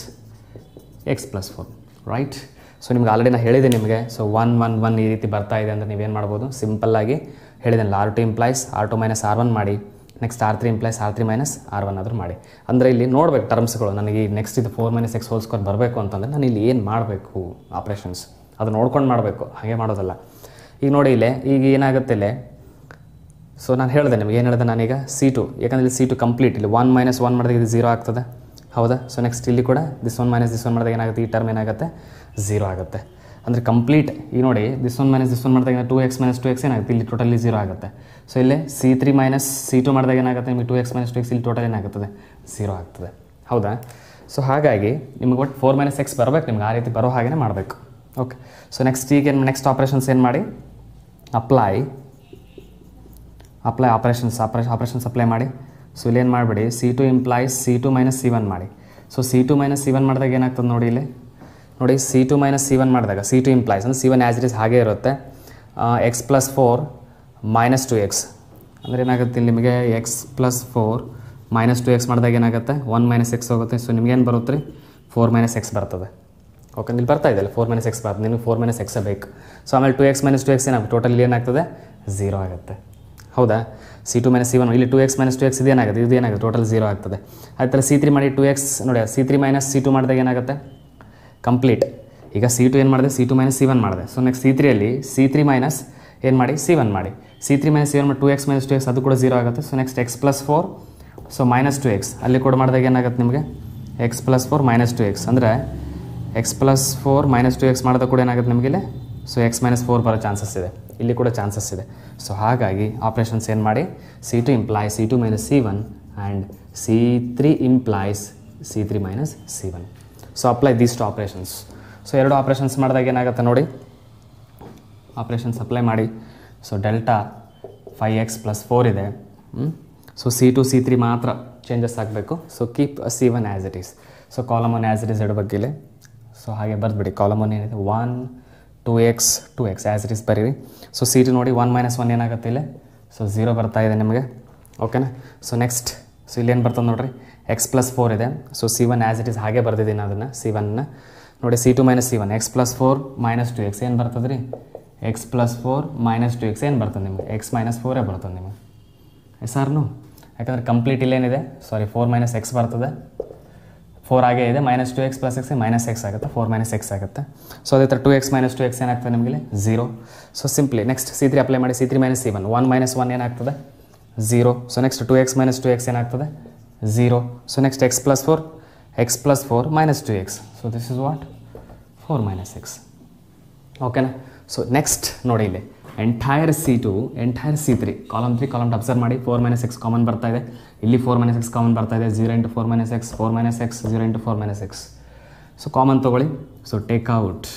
x plus four right so ನಿಮ್ಗೆ ಆಲ್ರೆಡಿ ನಾನು ಹೇಳಿದೆ ನಿಮಗೆ ಸೊ ಒನ್ ಒನ್ ಒನ್ ಈ ರೀತಿ ಬರ್ತಾ ಇದೆ ಅಂದರೆ ನೀವೇನು ಮಾಡ್ಬೋದು ಸಿಂಪಲ್ಲಾಗಿ ಹೇಳಿದೆ R two implies R two minus R one ಮಾಡಿ next R three implies R three minus R one ಆದರೂ ಮಾಡಿ ಅಂದರೆ ಇಲ್ಲಿ ನೋಡಬೇಕು ಟರ್ಮ್ಸ್ಗಳು ನನಗೆ ನೆಕ್ಸ್ಟ್ ಇದು four minus X whole square ಬರಬೇಕು ಅಂತಂದರೆ ನಾನು ಇಲ್ಲಿ ಏನು ಮಾಡಬೇಕು ಆಪ್ರೇಷನ್ಸ್ ಅದು ನೋಡ್ಕೊಂಡು ಮಾಡಬೇಕು ಹಾಗೆ ಮಾಡೋದಲ್ಲ ಈಗ ನೋಡಿ ಇಲ್ಲೇ ಈಗ ಏನಾಗುತ್ತೆ ಇಲ್ಲೇ ಸೊ ನಾನು ಹೇಳಿದೆ ನಿಮ್ಗೆ ಏನು ಹೇಳಿದೆ ನಾನೀಗ ಸಿ ಟು ಯಾಕಂದರೆ ಇಲ್ಲಿ ಸಿ ಟು ಕಂಪ್ಲೀಟ್ ಇಲ್ಲಿ ಒನ್ ಮೈನಸ್ ಒನ್ ಮಾಡಿದಾಗ ಇದು ಝೀರೋ ಆಗ್ತದೆ ಹೌದಾ ಸೊ ನೆಕ್ಸ್ಟ್ ಇಲ್ಲಿ ಕೂಡ this one minus this one ಮಾಡಿದಾಗ ಏನಾಗುತ್ತೆ ಈ ಟರ್ಮ್ ಏನಾಗುತ್ತೆ ಝೀರೋ ಆಗುತ್ತೆ ಅಂದರೆ ಕಂಪ್ಲೀಟ್ ಈಗ ನೋಡಿ this one minus this one ಮಾಡಿದಾಗ two X minus two x ಏನಾಗುತ್ತೆ ಇಲ್ಲಿ ಟೋಟಲಿ ಝೀರೋ ಆಗುತ್ತೆ ಸೊ ಇಲ್ಲಿ C three minus C two ಮಾಡಿದಾಗ ಏನಾಗುತ್ತೆ ನಿಮಗೆ two X minus two x ಇಲ್ಲಿ ಟೋಟಲ್ ಏನಾಗುತ್ತದೆ ಝೀರೋ ಆಗ್ತದೆ ಹೌದಾ ಸೊ ಹಾಗಾಗಿ ನಿಮಗೆ ಒಟ್ಟು ಫೋರ್ ಮೈನಸ್ ಎಕ್ಸ್ ಬರಬೇಕು ನಿಮ್ಗೆ ಆ ರೀತಿ ಬರೋ ಹಾಗೆ ಮಾಡಬೇಕು ಓಕೆ ಸೊ ನೆಕ್ಸ್ಟ್ ಈಗ ಏನು ನೆಕ್ಸ್ಟ್ ಆಪ್ರೇಷನ್ಸ್ ಏನು ಮಾಡಿ apply apply operations operation operations apply ಮಾಡಿ ಸೊ ಇಲ್ಲೇನು ಮಾಡಿಬಿಡಿ C two implies C two minus C one ಮಾಡಿ so C two minus C one ಮಾಡಿದಾಗ ಏನಾಗ್ತದೆ ನೋಡಿ ಇಲ್ಲಿ ನೋಡಿ C two minus C one ಮಾಡಿದಾಗ ಸಿ ಟು ಇಂಪ್ಲಾಯ್ಸ್ ಅಂದರೆ C one as it is ಹಾಗೆ ಇರುತ್ತೆ x plus four minus two X ಅಂದರೆ ಏನಾಗುತ್ತೆ ಇಲ್ಲಿ ನಿಮಗೆ x plus four minus two x ಮಾಡಿದಾಗ ಏನಾಗುತ್ತೆ ಒನ್ ಮೈನಸ್ ಎಕ್ಸ್ ಹೋಗುತ್ತೆ ಸೊ ನಿಮಗೇನು ಬರುತ್ತೆ ರೀ ಫೋರ್ ಮೈನಸ್ ಎಕ್ಸ್ ಬರ್ತದೆ ಓಕೆ ಇಲ್ಲಿ ಬರ್ತಾ ಅಲ್ಲ ಫೋರ್ ಮೈನಸ್ ಎಕ್ಸ್ ಬರ್ತದೆ ನಿಮಗೆ ಫೋರ್ ಮೈನಸ್ ಎಕ್ಸೇ ಬೇಕು ಸೊ ಆಮೇಲೆ two X minus two x ಏನಾಗುತ್ತೆ ಟೋಟಲ್ ಏನಾಗ್ತದೆ ಝೀರೋ ಆಗುತ್ತೆ ಹೌದಾ C two minus C one ಇಲ್ಲಿ two X minus two x ಇದೇನಾಗುತ್ತೆ ಇದು ಏನಾಗುತ್ತೆ ಟೋಟಲ್ ಝೀರೋ ಆಗ್ತದೆ ಅದೇ ಥರ ಸಿ ತ್ರೀ ಮಾಡಿ ಟು ಎಕ್ಸ್ ನೋಡಿ C three minus C two ಮಾಡಿದಾಗ ಏನಾಗುತ್ತೆ ಕಂಪ್ಲೀಟ್ ಈಗ ಸಿ ಟು ಏನು ಮಾಡಿದೆ C two minus C one ಮಾಡಿದೆ ಸೊ ನೆಕ್ಸ್ಟ್ ಸಿ ತ್ರೀಯಲ್ಲಿ ಸಿ ತ್ರೀ ಮೈನಸ್ ಏನು ಮಾಡಿ ಸಿ ಒನ್ ಮಾಡಿ C three minus C one two X minus two x ಅದು ಕೂಡ ಜೀರೋ ಆಗುತ್ತೆ so next X plus four so minus two x ಅಲ್ಲಿ ಕೂಡ ಮಾಡಿದಾಗ ಏನಾಗುತ್ತೆ ನಿಮಗೆ x plus four minus two X ಅಂದರೆ x plus four minus two x ಮಾಡಿದಾಗ ಕೂಡ ಏನಾಗುತ್ತೆ ನಿಮಗೆ ಇಲ್ಲಿ ಸೊ ಎಕ್ಸ್ ಮೈನಸ್ ಫೋರ್ ಬರೋ ಚಾನ್ಸಸ್ ಇದೆ ಇಲ್ಲಿ ಕೂಡ ಚಾನ್ಸಸ್ ಇದೆ ಸೊ ಹಾಗಾಗಿ ಆಪ್ರೇಷನ್ಸ್ ಏನು ಮಾಡಿ C two imply C two minus C one and C three implies C three minus C one so apply these two operations so ಎರಡು ಆಪ್ರೇಷನ್ಸ್ ಮಾಡಿದಾಗ ಏನಾಗುತ್ತೆ ನೋಡಿ ಆಪ್ರೇಷನ್ ಸಪ್ಲೈ ಮಾಡಿ so delta five X plus four ಇದೆ so C two C three ಮಾತ್ರ ಚೇಂಜಸ್ ಆಗಬೇಕು so keep C one as it is so column one as it is ಬಗ್ಗೆ ಸೊ ಹಾಗೆ ಬರೆದ್ಬಿಡಿ ಕಾಲಮ್ ಒನ್ ಏನಿದೆ one two X two X as it is ಬರೀರಿ ಸೊ ಸಿ ಟು ನೋಡಿ ಒನ್ ಮೈನಸ್ ಒನ್ ಏನಾಗುತ್ತೆ ಇಲ್ಲಿ ಸೊ ಝೀರೋ ಬರ್ತಾ ಇದೆ ನಿಮಗೆ ಓಕೆನಾ ಸೊ ನೆಕ್ಸ್ಟ್ ಸೊ ಇಲ್ಲೇನು ಬರ್ತದೆ ನೋಡಿರಿ ಎಕ್ಸ್ ಪ್ಲಸ್ ಫೋರ್ ಇದೆ so C one as it is ಹಾಗೆ ಬರ್ದಿದ್ದೀನಿ ಅದನ್ನು ಸಿ ಒನ್ನ ನೋಡಿ C two minus C one X plus four minus two X ಏನು ಬರ್ತದ್ರಿ X plus four minus two X ಏನು ಬರ್ತದೆ ನಿಮಗೆ ಎಕ್ಸ್ ಮೈನಸ್ ಫೋರೇ ಬರ್ತದೆ ನಿಮಗೆ ಸರ್ನು ಯಾಕಂದರೆ ಕಂಪ್ಲೀಟ್ ಇಲ್ಲೇನಿದೆ ಸಾರಿ ಫೋರ್ ಮೈನಸ್ ಎಕ್ಸ್ ಬರ್ತದೆ ಫೋರ್ ಆಗೇ ಇದೆ minus two X plus X minus X ಆಗುತ್ತೆ ಫೋರ್ ಮೈನಸ್ ಎಕ್ಸ್ ಆಗುತ್ತೆ ಸೊ ಅದೇ ಥರ two X minus two X ಏನಾಗ್ತದೆ ನಿಮಗೆ zero so simply next C three apply ಮಾಡಿ C three minus C one one minus one ಏನಾಗ್ತದೆ zero so next two X minus two X ಏನಾಗ್ತದೆ zero so next X plus four X plus four minus two X so this is what four minus X ಓಕೆನಾ ಸೊ ನೆಕ್ಸ್ಟ್ ನೋಡಿ ಇಲ್ಲಿ entire C two entire C three column three column observe ಮಾಡಿ ಫೋರ್ ಮೈನಸ್ ಎಕ್ಸ್ ಕಾಮನ್ ಬರ್ತಾ ಇದೆ ಇಲ್ಲಿ ಫೋರ್ ಮೈನಸ್ ಎಕ್ಸ್ ಕಾಮನ್ ಬರ್ತಾ ಇದೆ zero into four minus X four minus X zero into four minus X so common ತೊಗೊಳ್ಳಿ so take out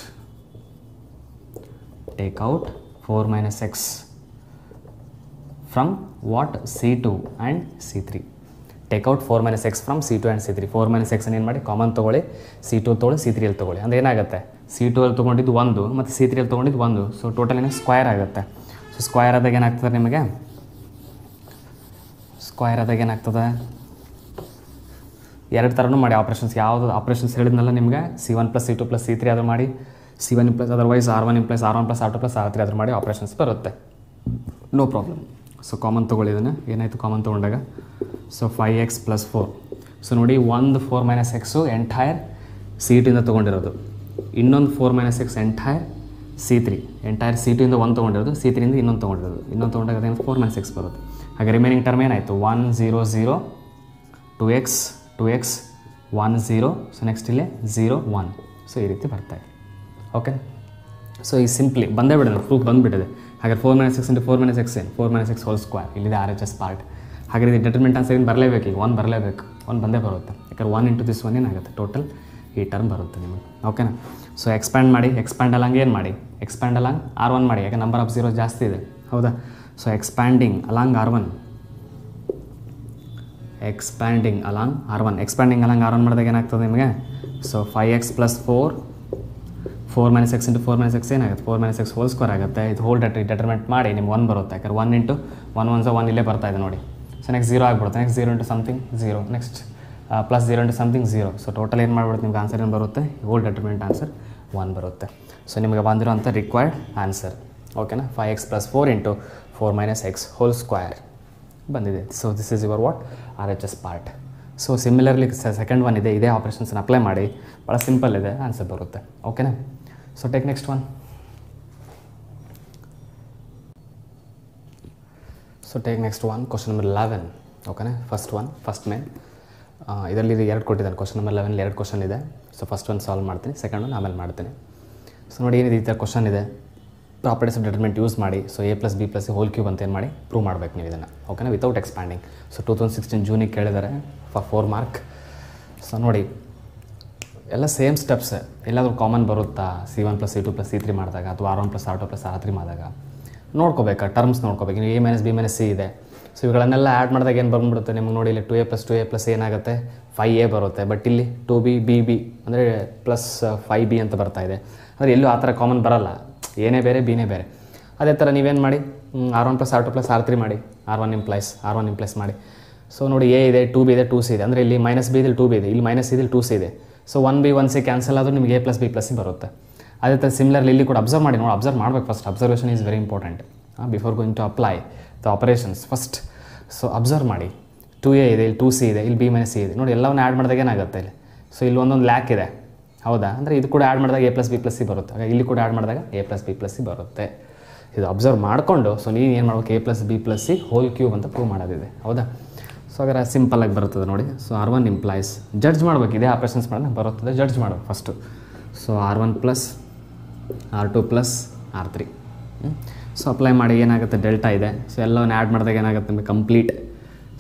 take out four minus X from what C two and C three take out four minus X from C two and C three four minus ಎಕ್ಸನ್ನು ಏನು ಮಾಡಿ ಕಾಮನ್ ತೊಗೊಳ್ಳಿ ಸಿ ಟು ತೊಗೊಳ್ಳಿ ಸಿ ತ್ರೀಯಲ್ಲಿ ತೊಗೊಳ್ಳಿ ಅಂದರೆ ಏನಾಗುತ್ತೆ ಸಿ ಟುವೆಲ್ ತೊಗೊಂಡಿದ್ದು ಒಂದು ಮತ್ತು ಸಿ ತ್ರೀಯಲ್ಲಿ ತೊಗೊಂಡಿದ್ದು ಒಂದು ಸೊ ಟೋಟಲ್ ಏನೇ ಸ್ಕ್ವಯರ್ ಆಗುತ್ತೆ ಸೊ ಸ್ಕ್ವೈರ್ ಆದಾಗ ಏನಾಗ್ತದೆ ನಿಮಗೆ ಸ್ಕ್ವಯರ್ ಆದಾಗ ಏನಾಗ್ತದೆ ಎರಡು ಥರನೂ ಮಾಡಿ ಆಪ್ರೇಷನ್ಸ್ ಯಾವುದು ಆಪ್ರೇಷನ್ಸ್ ಹೇಳಿದ್ನಲ್ಲ ನಿಮಗೆ C one plus C two plus C three ಅದು ಮಾಡಿ C one plus otherwise R one plus R one plus R two plus R three ಅದ್ರ ಮಾಡಿ ಆಪ್ರೇಷನ್ಸ್ ಬರುತ್ತೆ ನೋ ಪ್ರಾಬ್ಲಮ್ ಸೊ ಕಾಮನ್ ತೊಗೊಳಿದ್ದಾನೆ ಏನಾಯಿತು ಕಾಮನ್ ತೊಗೊಂಡಾಗ so five X plus four so ನೋಡಿ ಒಂದು ಫೋರ್ ಮೈನಸ್ ಎಕ್ಸು ಎಂಟೈರ್ ಸೀಟಿಂದ ತೊಗೊಂಡಿರೋದು ಇನ್ನೊಂದು four minus X entire C three entire C two ಒಂದು ತೊಗೊಂಡಿರೋದು ಸಿ ತ್ರೀಯಿಂದ ಇನ್ನೊಂದು ತೊಗೊಂಡಿರೋದು ಇನ್ನೊಂದು ತೊಗೊಂಡಾಗ ಅದೇನು ಫೋರ್ ಮೈನಸ್ ಎಕ್ಸ್ ಬರುತ್ತೆ ಹಾಗೆ ರಿಮೈನಿಂಗ್ ಟರ್ಮ್ ಏನಾಯಿತು one zero zero two X two X one zero so next ಇಲ್ಲೇ ಝೀರೋ ಒನ್ ಸೊ ಈ ರೀತಿ ಬರ್ತಾ ಇದೆ ಓಕೆ ಸೊ ಈ ಸಿಂಪ್ಲಿ ಬಂದೇ ಬಿಡೋದು ಪ್ರೂಫ್ ಬಂದುಬಿಟ್ಟಿದೆ ಹಾಗೆ four minus six into four minus X ಏನು four minus X whole square ಇಲ್ಲಿದೆ ಆರ್ ಎಚ್ ಎಸ್ ಪಾರ್ಟ್ ಹಾಗೆ ಇದು ಡಿಟರ್ಮೆಂಟ್ ಆನ್ಸರ್ ಏನು ಬರಲೇಬೇಕು ಈಗ ಒನ್ ಬರಲೇಬೇಕು ಒನ್ ಬಂದೇ ಬರುತ್ತೆ ಯಾಕಂದ್ರೆ ಒನ್ ಇಂಟು ದಿಸ್ ಒನ್ ಏನಾಗುತ್ತೆ ಟೋಟಲ್ ಈ ಟರ್ಮ್ ಬರುತ್ತೆ ನಿಮಗೆ ಓಕೆನಾ ಸೊ ಎಕ್ಸ್ಪ್ಯಾಂಡ್ ಮಾಡಿ ಎಕ್ಸ್ಪ್ಯಾಂಡ್ ಅಲಾಂಗ್ ಏನು ಮಾಡಿ ಎಕ್ಸ್ಪ್ಯಾಂಡ್ ಅಲಾಂಗ್ ಆರ್ ಒನ್ ಮಾಡಿ ಯಾಕೆ ನಂಬರ್ ಆಫ್ ಝೀರೋ ಜಾಸ್ತಿ ಇದೆ ಹೌದಾ so expanding along R one expanding along R one expanding along R one ಮಾಡಿದಾಗ ಏನಾಗ್ತದೆ ನಿಮಗೆ so five X plus four four minus X into four minus X ಏನಾಗುತ್ತೆ four minus X whole square ಆಗುತ್ತೆ ಇದು ಹೋಲ್ ಡೆಟ್ ಡೆಟರ್ಮೆಂಟ್ ಮಾಡಿ ನಿಮ್ಗೆ ಒನ್ ಬರುತ್ತೆ ಯಾಕಂದ್ರೆ one into one one so one ಇಲ್ಲೇ ಬರ್ತಾ ಇದೆ ನೋಡಿ ಸೊ ನೆಕ್ಸ್ಟ್ ಝೀರೋ ಆಗಿಬಿಡುತ್ತೆ next zero into something zero next plus zero into something zero so total ಏನು ಮಾಡ್ಬಿಡುತ್ತೆ ನಿಮ್ಗೆ ಆನ್ಸರ್ ಏನು ಬರುತ್ತೆ ಓಲ್ಡ್ ಡೆಟರ್ಮಿನೆಂಟ್ ಆನ್ಸರ್ ಒನ್ ಬರುತ್ತೆ ಸೊ ನಿಮಗೆ ಬಂದಿರೋಂಥ ರಿಕ್ವೈರ್ಡ್ ಆನ್ಸರ್ ಓಕೆನಾ five X plus four into four minus X whole square ಬಂದಿದೆ so this is your what R H S part so similarly second one ಇದೆ ಇದೇ ಆಪ್ರೇಷನ್ಸನ್ನ ಅಪ್ಲೈ ಮಾಡಿ ಭಾಳ ಸಿಂಪಲ್ ಇದೆ ಆನ್ಸರ್ ಬರುತ್ತೆ ಓಕೆನಾ so take next one so take next one question number eleven ಓಕೆನಾ ಫಸ್ಟ್ ಒನ್ ಫಸ್ಟ್ ಮೇನ್ ಇದರಲ್ಲಿ ಎರಡು ಕೊಟ್ಟಿದ್ದಾನೆ ಕ್ವಶನ್ ನಂಬರ್ ಲೆವೆನ್ ಎರಡು ಕ್ವಶನ್ ಇದೆ ಸೊ ಫಸ್ಟ್ ಒಂದು ಸಾಲ್ವ್ ಮಾಡ್ತೀನಿ ಸೆಕೆಂಡ್ ಒಂದು ಆಮೇಲೆ ಮಾಡ್ತೀನಿ ಸೊ ನೋಡಿ ಏನಿದೆ ಈ ಥರ ಕ್ವಶನ್ ಇದೆ ಪ್ರಾಪರ್ಟೀಸ್ ಆಫ್ ಡಿಟರ್ಮೆಂಟ್ ಯೂಸ್ ಮಾಡಿ so A plus B plus whole cube ಅಂತ ಏನು ಮಾಡಿ ಪ್ರೂವ್ ಮಾಡಬೇಕು ನೀವು ಇದನ್ನು ಓಕೆನಾ without expanding so two thousand sixteen ಜೂನಿಗೆ ಕೇಳಿದ್ದಾರೆ ಫಾರ್ ಫೋರ್ ಮಾರ್ಕ್ ಸೊ ನೋಡಿ ಎಲ್ಲ ಸೇಮ್ ಸ್ಟೆಪ್ಸ್ ಎಲ್ಲಾದರೂ ಕಾಮನ್ ಬರುತ್ತಾ C one plus C two plus C three ಮಾಡಿದಾಗ ಅಥವಾ R one plus R two plus R three ಮಾಡಿದಾಗ ನೋಡ್ಕೋಬೇಕು ಟರ್ಮ್ಸ್ ನೋಡ್ಕೋಬೇಕು ನೀವು A minus B minus C ಇದೆ ಸೊ ಇವುಗಳನ್ನೆಲ್ಲ ಆ್ಯಡ್ ಮಾಡಿದಾಗ ಏನು ಬಂದುಬಿಡುತ್ತೆ ನಿಮ್ಗೆ ನೋಡಿ ಇಲ್ಲಿ two A plus two A plus ಏನಾಗುತ್ತೆ ಫೈ ಎ ಬರುತ್ತೆ ಬಟ್ ಇಲ್ಲಿ ಟು ಬಿ ಬಿ ಬಿ ಅಂದರೆ ಪ್ಲಸ್ ಫೈ ಬಿ ಅಂತ ಬರ್ತಾ ಇದೆ ಅಂದರೆ ಎಲ್ಲೂ ಆ ಥರ ಕಾಮನ್ ಬರಲ್ಲ ಏನೇ ಬೇರೆ ಬಿನೇ ಬೇರೆ ಅದೇ ಥರ ನೀವೇನು ಮಾಡಿ R one plus R two plus R three ಮಾಡಿ R one implies R one implies ಮಾಡಿ ಸೊ ನೋಡಿ ಎ ಇದೆ ಟು ಬಿ ಇದೆ ಟು ಸಿ ಇದೆ ಅಂದರೆ ಇಲ್ಲಿ ಮೈನಸ್ ಬಿ ಇದೆ ಟು ಬಿ ಇದೆ ಇಲ್ಲಿ ಮೈನಸ್ ಇದೆ ಟು ಸಿ ಇದೆ so one B one C cancel ಆದರೂ ನಿಮಗೆ ಎ ಪ್ಲಸ್ ಬಿ ಪ್ಲಸ್ ಬರುತ್ತೆ ಅದೇ ಥರ ಸಿಮಿಲರ್ಲಿ ಇಲ್ಲಿ ಕೂಡ ಅಬ್ಸರ್ವ್ ಮಾಡಿ ನೋಡಿ ಅಬ್ಸರ್ವ್ ಮಾಡಬೇಕು first observation is very important before going to apply the operations first so observe ಮಾಡಿ ಟೂ ಎ ಇದೆ ಇಲ್ಲಿ ಟು ಸಿ ಇದೆ ಇಲ್ಲಿ ಬಿ ಮೈನಸ್ ಸಿ ಇದೆ ನೋಡಿ ಎಲ್ಲವನ್ನು ಆ್ಯಡ್ ಮಾಡಿದಾಗ ಏನಾಗುತ್ತೆ ಇಲ್ಲಿ ಸೊ ಇಲ್ಲಿ ಒಂದೊಂದು ಲ್ಯಾಕ್ ಇದೆ ಹೌದಾ ಅಂದರೆ ಇದು ಕೂಡ ಆ್ಯಡ್ ಮಾಡಿದಾಗ A plus B plus C ಬರುತ್ತೆ ಹಾಗೆ ಇಲ್ಲಿ ಕೂಡ ಆ್ಯಡ್ ಮಾಡಿದಾಗ A plus B plus C ಬರುತ್ತೆ ಇದು ಅಬ್ಸರ್ವ್ ಮಾಡಿಕೊಂಡು ಸೊ ನೀನು ಏನು ಮಾಡ್ಬೇಕು A plus B plus C whole cube ಅಂತ ಪ್ರೂವ್ ಮಾಡೋದಿದೆ ಹೌದಾ ಸೊ ಹಾಗಾದ್ರೆ ಸಿಂಪಲ್ಲಾಗಿ ಬರುತ್ತದೆ ನೋಡಿ so R one implies judge ಮಾಡ್ಬೇಕು ಇದೇ ಆಪ್ರೇಷನ್ಸ್ ಮಾಡೋಣ ಬರುತ್ತದೆ ಜಡ್ಜ್ ಮಾಡಬೇಕು first so R one plus R two plus R three so apply ಮಾಡಿ ಏನಾಗುತ್ತೆ ಡೆಲ್ಟಾ ಇದೆ ಸೊ ಎಲ್ಲವನ್ನು ಆ್ಯಡ್ ಮಾಡಿದಾಗ ಏನಾಗುತ್ತೆ ನಿಮಗೆ ಕಂಪ್ಲೀಟ್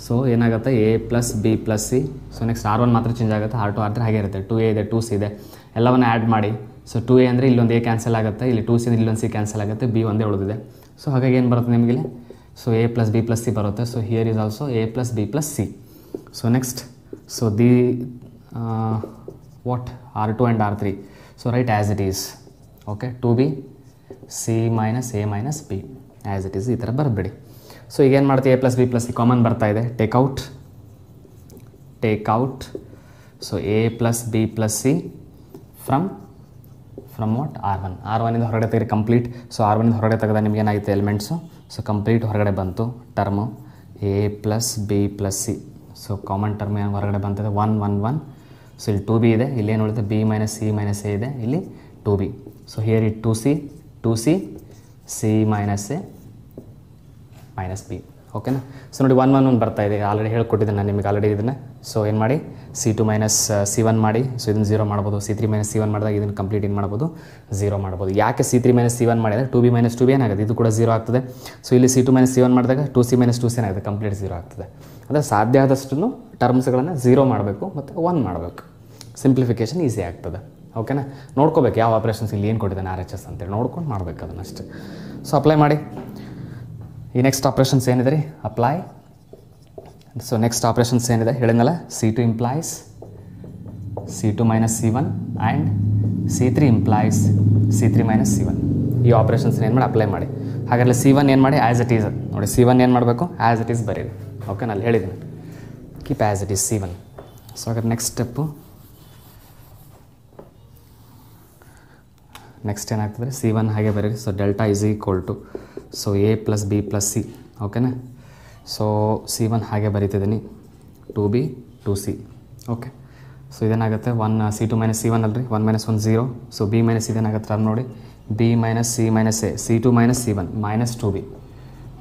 ಸೊ ಏನಾಗುತ್ತೆ A plus B plus C so next R one ಮಾತ್ರ ಚೇಂಜ್ ಆಗುತ್ತೆ ಆರ್ ಟು ಆರ್ ಹಾಗೆ ಇರುತ್ತೆ ಟು ಎ ಇದೆ ಟು ಸಿ ಇದೆ ಎಲ್ಲವನ್ನು ಆ್ಯಡ್ ಮಾಡಿ ಸೊ ಟು ಎ ಅಂದರೆ ಇಲ್ಲೊಂದು ಎ ಕ್ಯಾನ್ಸಲ್ ಆಗುತ್ತೆ ಇಲ್ಲಿ ಟು ಸಿ ಅಂದರೆ ಇಲ್ಲೊಂದು ಸಿ ಕ್ಯಾನ್ಸಲ್ ಆಗುತ್ತೆ ಬಿ ಒಂದೇ ಉಳಿದಿದೆ ಸೊ ಹಾಗಾಗಿ ಏನು ಬರುತ್ತೆ ನಿಮಗೆ so A plus B plus C ಬರುತ್ತೆ so here is also A plus B plus C so next so the what R two and R three so write as it is okay two B C minus A minus B as it is ಈ ಥರ ಬರಬೇಡಿ ಸೊ ಈಗೇನು ಮಾಡ್ತೀವಿ A plus B plus C common ಬರ್ತಾ out take out take out so A plus B plus C from from what R one R ಒನ್ನಿಂದ ಹೊರಗಡೆ ತೆಗೆದು ಕಂಪ್ಲೀಟ್ ಸೊ ಆರ್ ಒನ್ನಿಂದ ಹೊರಗಡೆ ತೆಗೆದ ನಿಮ್ಗೆ ಏನಾಗಿತ್ತು ಎಲಿಮೆಂಟ್ಸು ಸೊ ಕಂಪ್ಲೀಟ್ ಹೊರಗಡೆ ಬಂತು term A plus B plus C so common term ಏನು ಹೊರಗಡೆ ಬಂತಿದೆ ಒನ್ ಒನ್ ಒನ್ ಸೊ ಇಲ್ಲಿ ಟು ಬಿ ಇದೆ ಇಲ್ಲಿ ಏನು ಉಳಿತು B minus C minus A ಇದೆ ಇಲ್ಲಿ two B so here it two C two C C minus A minus B ಓಕೆನಾ ಸೊ ನೋಡಿ ಒನ್ ಒನ್ ಒನ್ ಬರ್ತಾ ಇದೆ ಆಲ್ರೆಡಿ ಹೇಳ್ಕೊಟ್ಟಿದ್ದೆ ನಾನು ನಿಮಗೆ ಆಲ್ರೆಡಿ ಇದನ್ನು ಸೊ ಏನು ಮಾಡಿ C two minus C one ಮಾಡಿ ಸೊ ಇದನ್ನು ಝೀರೋ ಮಾಡ್ಬೋದು C three minus C one ಮಾಡಿದಾಗ ಇದನ್ನು ಕಂಪ್ಲೀಟ್ ಏನು ಮಾಡ್ಬೋದು ಝೀರೋ ಮಾಡ್ಬೋದು ಯಾಕೆ C three minus C one ಮಾಡಿದಾಗ two B minus two B ಏನಾಗುತ್ತೆ ಇದು ಕೂಡ ಝೀರೋ ಆಗ್ತದೆ ಸೊ ಇಲ್ಲಿ C two minus C one ಮಾಡಿದಾಗ two C minus two C ಏನಾಗುತ್ತೆ ಕಂಪ್ಲೀಟ್ ಝೀರೋ ಆಗ್ತದೆ ಅಂದರೆ ಸಾಧ್ಯ ಆದಷ್ಟು ಟರ್ಮ್ಸ್ಗಳನ್ನು ಝೀರೋ ಮಾಡಬೇಕು ಮತ್ತು ಒನ್ ಮಾಡಬೇಕು ಸಿಂಪ್ಲಿಫಿಕೇಶನ್ ಈಸಿ ಆಗ್ತದೆ ಓಕೆನಾ ನೋಡ್ಕೋಬೇಕು ಯಾವ ಆಪ್ರೇಷನ್ಸ್ ಇಲ್ಲಿ ಏನು ಕೊಟ್ಟಿದ್ದಾನೆ ಆರ್ ಎಚ್ ಎಸ್ ಅಂತೇಳಿ ನೋಡ್ಕೊಂಡು ಮಾಡಬೇಕು ಅದನ್ನು ಅಷ್ಟೇ ಸೊ ಅಪ್ಲೈ ಮಾಡಿ ಈ ನೆಕ್ಸ್ಟ್ ಆಪ್ರೇಷನ್ಸ್ ಏನಿದೆ ರೀ ಅಪ್ಲೈ ಸೊ ನೆಕ್ಸ್ಟ್ ಆಪ್ರೇಷನ್ಸ್ ಏನಿದೆ ಹೇಳಿದ್ನಲ್ಲ C two implies C two minus C one and C three implies C three minus C one ಈ ಆಪ್ರೇಷನ್ಸ್ನ ಏನು ಮಾಡಿ ಅಪ್ಲೈ ಮಾಡಿ ಹಾಗಾದರೆ ಸಿ ಒನ್ ಏನು ಮಾಡಿ ಆ್ಯಸ್ ಇಟ್ ಈಸ್ ನೋಡಿ ಸಿ ಒನ್ ಏನು ಮಾಡಬೇಕು ಆ್ಯಸ್ ಇಟ್ ಈಸ್ ಬರೀರಿ ಓಕೆ ನಾನು ಹೇಳಿದ್ದೀನಿ keep as it is C one so ಹಾಗಾದ್ರೆ ನೆಕ್ಸ್ಟ್ ಸ್ಟೆಪ್ಪು ನೆಕ್ಸ್ಟ್ ಏನಾಗ್ತದೆ ಸಿ ಒನ್ ಹಾಗೆ ಬರೀರಿ so delta is equal to so A plus B plus C ಓಕೆನಾ ಸೊ ಸಿ ಒನ್ ಹಾಗೆ ಬರೀತಿದ್ದೀನಿ two B two C okay so ಇದೇನಾಗುತ್ತೆ one C two minus C one ಅಲ್ಲರಿ one minus one zero so B minus ಇದೇನಾಗುತ್ತೆ ಅದು ನೋಡಿ B minus C minus A C two minus C one minus two B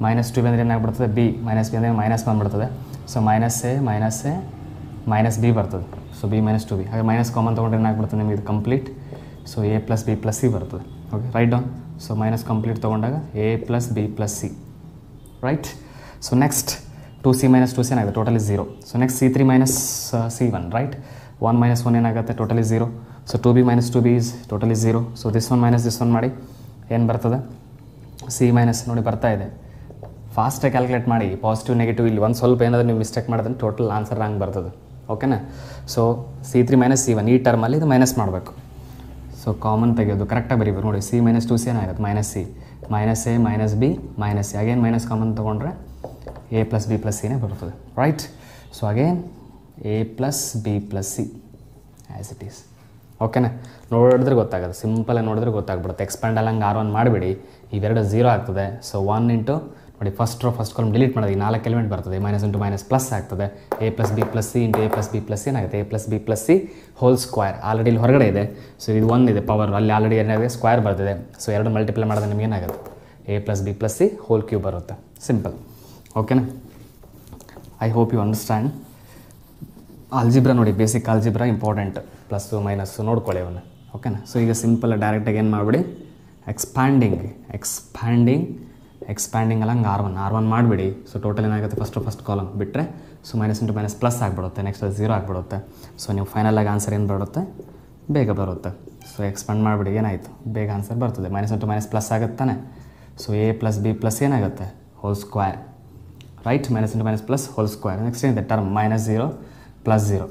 minus two B ಅಂದರೆ ಏನಾಗ್ಬಿಡ್ತದೆ ಬಿ ಮೈನಸ್ ಬಿ ಅಂದರೆ ಮೈನಸ್ ಒನ್ ಬರ್ತದೆ so minus A minus A minus B ಬರ್ತದೆ so B minus two B ಹಾಗೆ ಮೈನಸ್ ಕಾಮನ್ ತೊಗೊಂಡ್ರೆ ಏನಾಗ್ಬಿಡ್ತದೆ ನಿಮಗೆ ಇದು complete so A plus B plus C ಬರ್ತದೆ okay write down so minus complete ತೊಗೊಂಡಾಗ A plus B plus C right so next two C minus two C ಏನಾಗುತ್ತೆ totally zero so next C three minus C one right one minus one ಏನಾಗುತ್ತೆ totally zero so two B minus two B is totally zero so this one minus this one ಮಾಡಿ ಏನು ಬರ್ತದೆ ಸಿ ಮೈನಸ್ ನೋಡಿ ಬರ್ತಾ ಇದೆ ಫಾಸ್ಟಾಗಿ ಕ್ಯಾಲ್ಕುಲೇಟ್ ಮಾಡಿ ಪಾಸಿಟಿವ್ ನೆಗೆಟಿವ್ ಇಲ್ಲಿ ಒಂದು ಸ್ವಲ್ಪ ಏನಾದರೂ ನೀವು ಮಿಸ್ಟೇಕ್ ಮಾಡಿದ್ರೆ ಟೋಟಲ್ ಆನ್ಸರ್ ರಾಂಗ್ ಬರ್ತದೆ ಓಕೆನಾ so C three minus C one ಈ ಟರ್ಮಲ್ಲಿ ಇದು ಮೈನಸ್ ಮಾಡಬೇಕು ಸೊ ಕಾಮನ್ ತೆಗೆಯೋದು ಕರೆಕ್ಟಾಗಿ ಬರೀಬೇಕು ನೋಡಿ ಸಿ ಮೈನಸ್ ಟು ಸಿ ಏನಾಗುತ್ತೆ minus C minus A minus B minus C again minus common ತೊಗೊಂಡ್ರೆ ಎ ಪ್ಲಸ್ ಬಿ ಪ್ಲಸ್ ಸಿನೇ ಬರ್ತದೆ right so again A plus B plus C as it is ಓಕೆನಾ ನೋಡಿದ್ರೆ ಗೊತ್ತಾಗುತ್ತೆ ಸಿಂಪಲ್ ನೋಡಿದ್ರೆ ಗೊತ್ತಾಗ್ಬಿಡುತ್ತೆ ಎಕ್ಸ್ಪ್ಯಾಂಡ್ ಅಲ್ಲಂಗೆ ಆರ್ ಒನ್ ಮಾಡಿಬಿಡಿ ಇವೆರಡು ಝೀರೋ ಆಗ್ತದೆ ಸೊ ಒನ್ ಇಂಟು ನೋಡಿ first row first column delete ಮಾಡೋದು ನಾಲ್ಕು ಎಲಿಮೆಂಟ್ ಬರ್ತದೆ ಮೈನಸ್ ಇಂಟು ಮೈನಸ್ ಪ್ಲಸ್ ಆಗ್ತದೆ A plus B plus C into A plus B plus ಏನಾಗುತ್ತೆ A plus B plus C whole square already ಇಲ್ಲಿ ಹೊರಗಡೆ ಇದೆ ಸೊ ಇದು ಒಂದು ಇದೆ ಪವರ್ ಅಲ್ಲಿ ಆಲ್ರೆಡಿ ಏನಾಗಿದೆ ಸ್ಕ್ವೇರ್ ಬರ್ತಿದೆ ಸೊ ಎರಡು ಮಲ್ಟಿಪ್ಲೈ ಮಾಡಿದ್ರೆ ನಿಮ್ಗೆ ಏನಾಗುತ್ತೆ A plus B plus C whole cube ಬರುತ್ತೆ ಸಿಂಪಲ್ ಓಕೆನಾ I hope you understand algebra ನೋಡಿ basic algebra important plus minus ನೋಡ್ಕೊಳ್ಳಿ ಅವನ್ನ ಓಕೆನಾ ಸೊ ಈಗ ಸಿಂಪಲ್ ಡೈರೆಕ್ಟಾಗಿ ಏನು ಮಾಡಿಬಿಡಿ ಎಕ್ಸ್ಪ್ಯಾಂಡಿಂಗ್ ಎಕ್ಸ್ಪ್ಯಾಂಡಿಂಗ್ ಎಕ್ಸ್ಪ್ಯಾಂಡಿಂಗ್ ಅಲ್ಲ ಆರ್ ಒನ್ ಆರ್ ಒನ್ ಮಾಡಿಬಿಡಿ ಸೊ ಟೋಟಲ್ ಏನಾಗುತ್ತೆ ಫಸ್ಟು ಫಸ್ಟ್ ಕಾಲಮ್ ಬಿಟ್ಟರೆ so minus into minus plus ಆಗಿಬಿಡುತ್ತೆ ನೆಕ್ಸ್ಟ್ ಝೀರೋ ಆಗಿಬಿಡುತ್ತೆ ಸೊ ನೀವು ಫೈನಲಾಗಿ ಆನ್ಸರ್ ಏನು ಬರುತ್ತೆ ಬೇಗ ಬರುತ್ತೆ ಸೊ ಎಕ್ಸ್ಪ್ಯಾಂಡ್ ಮಾಡಿಬಿಡಿ ಏನಾಯಿತು ಬೇಗ ಆನ್ಸರ್ ಬರ್ತದೆ ಮೈನಸ್ ಇಂಟು ಮೈನಸ್ ಪ್ಲಸ್ ಆಗುತ್ತಾನೆ so A plus B plus ಏನಾಗುತ್ತೆ whole square right minus into minus plus whole square next ಏನಿದೆ term minus zero plus zero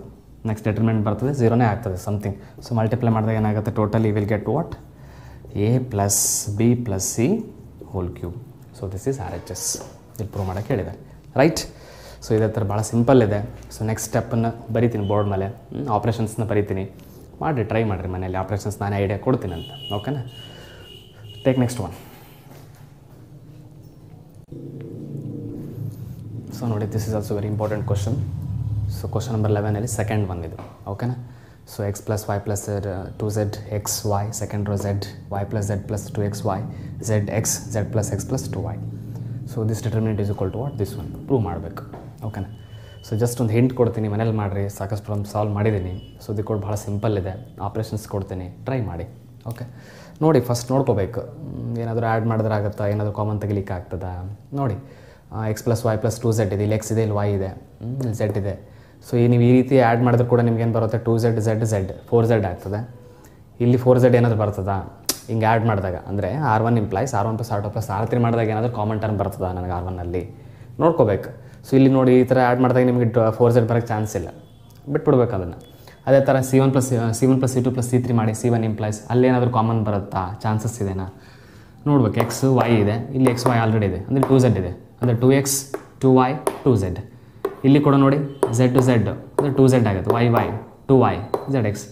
next determinant ಬರ್ತದೆ ಝೀರೋನೇ ಆಗ್ತದೆ ಸಮಥಿಂಗ್ ಸೊ ಮಲ್ಟಿಪ್ಲೈ ಮಾಡಿದಾಗ ಏನಾಗುತ್ತೆ ಟೋಟಲಿ ಈ will get what A plus B plus C whole cube so this is R H S ಇಲ್ಲಿ ಪ್ರೂವ್ ಮಾಡೋಕ್ಕೆ ಹೇಳಿದ್ದಾರೆ ರೈಟ್ ಸೊ ಇದೇ ಥರ ಭಾಳ ಸಿಂಪಲ್ ಇದೆ ಸೊ ನೆಕ್ಸ್ಟ್ ಸ್ಟೆಪ್ಪನ್ನು ಬರಿತೀನಿ ಬೋರ್ಡ್ ಮೇಲೆ ಆಪ್ರೇಷನ್ಸ್ನ ಬರಿತೀನಿ ಮಾಡಿರಿ ಟ್ರೈ ಮಾಡಿರಿ ಮನೇಲಿ ಆಪ್ರೇಷನ್ಸ್ ನಾನೇ ಐಡಿಯಾ ಕೊಡ್ತೀನಿ ಅಂತ ಓಕೆನಾ ಟೇಕ್ ನೆಕ್ಸ್ಟ್ ಒನ್ ಸೊ ನೋಡಿ this is also very important question so question number ಲೆವೆನಲ್ಲಿ ಸೆಕೆಂಡ್ ಬಂದಿದ್ದು ಓಕೆನಾ so X plus Y plus two z, X 2z second row second Y plus y plus two X Y Z X x, plus X plus two Y so this determinant is equal to what this one prove ಮಾಡಬೇಕು ಓಕೆನಾ ಸೊ ಜಸ್ಟ್ ಒಂದು ಹಿಂಟ್ ಕೊಡ್ತೀನಿ ಮನೇಲಿ ಮಾಡಿರಿ ಸಾಕಷ್ಟು ಪ್ರಾಬ್ಲಮ್ ಸಾಲ್ವ್ ಮಾಡಿದ್ದೀನಿ ಸೊ ದಿ ಕೋಡ್ ಭಾಳ ಸಿಂಪಲ್ ಇದೆ ಆಪ್ರೇಷನ್ಸ್ ಕೊಡ್ತೀನಿ ಟ್ರೈ ಮಾಡಿ ಓಕೆ ನೋಡಿ ಫಸ್ಟ್ ನೋಡ್ಕೋಬೇಕು ಏನಾದರೂ ಆ್ಯಡ್ ಮಾಡಿದ್ರೆ ಆಗುತ್ತಾ ಏನಾದರೂ ಕಾಮನ್ ತೆಗಿಲಿಕ್ಕೆ ಆಗ್ತದಾ ನೋಡಿ X plus Y plus two Z ಇದೆ ಇಲ್ಲಿ ಎಕ್ಸ್ ಇದೆ ಇಲ್ಲಿ ವೈ ಇದೆ ಝೆಡ್ ಇದೆ ಸೊ ಈ ನೀವು ಈ ರೀತಿ ಆ್ಯಡ್ ಮಾಡಿದ್ರೆ ಕೂಡ ನಿಮ್ಗೇನು ಬರುತ್ತೆ two Z Z Z four Z ಆಗ್ತದೆ ಇಲ್ಲಿ ಫೋರ್ ಝೆಡ್ ಏನಾದರೂ ಬರ್ತದ ಹಿಂಗೆ ಆ್ಯಡ್ ಮಾಡಿದಾಗ ಅಂದರೆ R one implies R one plus R two plus R three ಮಾಡಿದಾಗ ಏನಾದರೂ ಕಾಮನ್ ಟರ್ನ್ ಬರ್ತದೆ ನನಗೆ ಆರ್ ಒನ್ನಲ್ಲಿ ನೋಡ್ಕೋಬೇಕು ಸೊ ಇಲ್ಲಿ ನೋಡಿ ಈ ಥರ ಆ್ಯಡ್ ಮಾಡಿದಾಗ ನಿಮಗೆ ಫೋರ್ ಝೆಡ್ ಬರೋಕ್ಕೆ ಚಾನ್ಸ್ ಇಲ್ಲ ಬಿಟ್ಬಿಡ್ಬೇಕು ಅದನ್ನು ಅದೇ ಥರ C one plus C one plus C two plus C three ಮಾಡಿ ಸಿ ಒನ್ ಇಂಪ್ಲಾಯ್ಸ್ ಅಲ್ಲೇನಾದರೂ ಕಾಮನ್ ಬರುತ್ತಾ ಚಾನ್ಸಸ್ ನಾ ನೋಡ್ಬೇಕು ಎಕ್ಸ್ ವೈ ಇದೆ ಇಲ್ಲಿ ಎಕ್ಸ್ ವೈ ಆಲ್ರೆಡಿ ಇದೆ ಅಂದರೆ ಟೂ ಝೆಡ್ ಇದೆ ಅಂದರೆ two X two Y two Z ಇಲ್ಲಿ ಕೂಡ ನೋಡಿ ಝೆಡ್ ಟು ಝೆಡ್ ಅಂದರೆ ಟು ಝೆಡ್ ಆಗುತ್ತೆ Y Y two Y Z X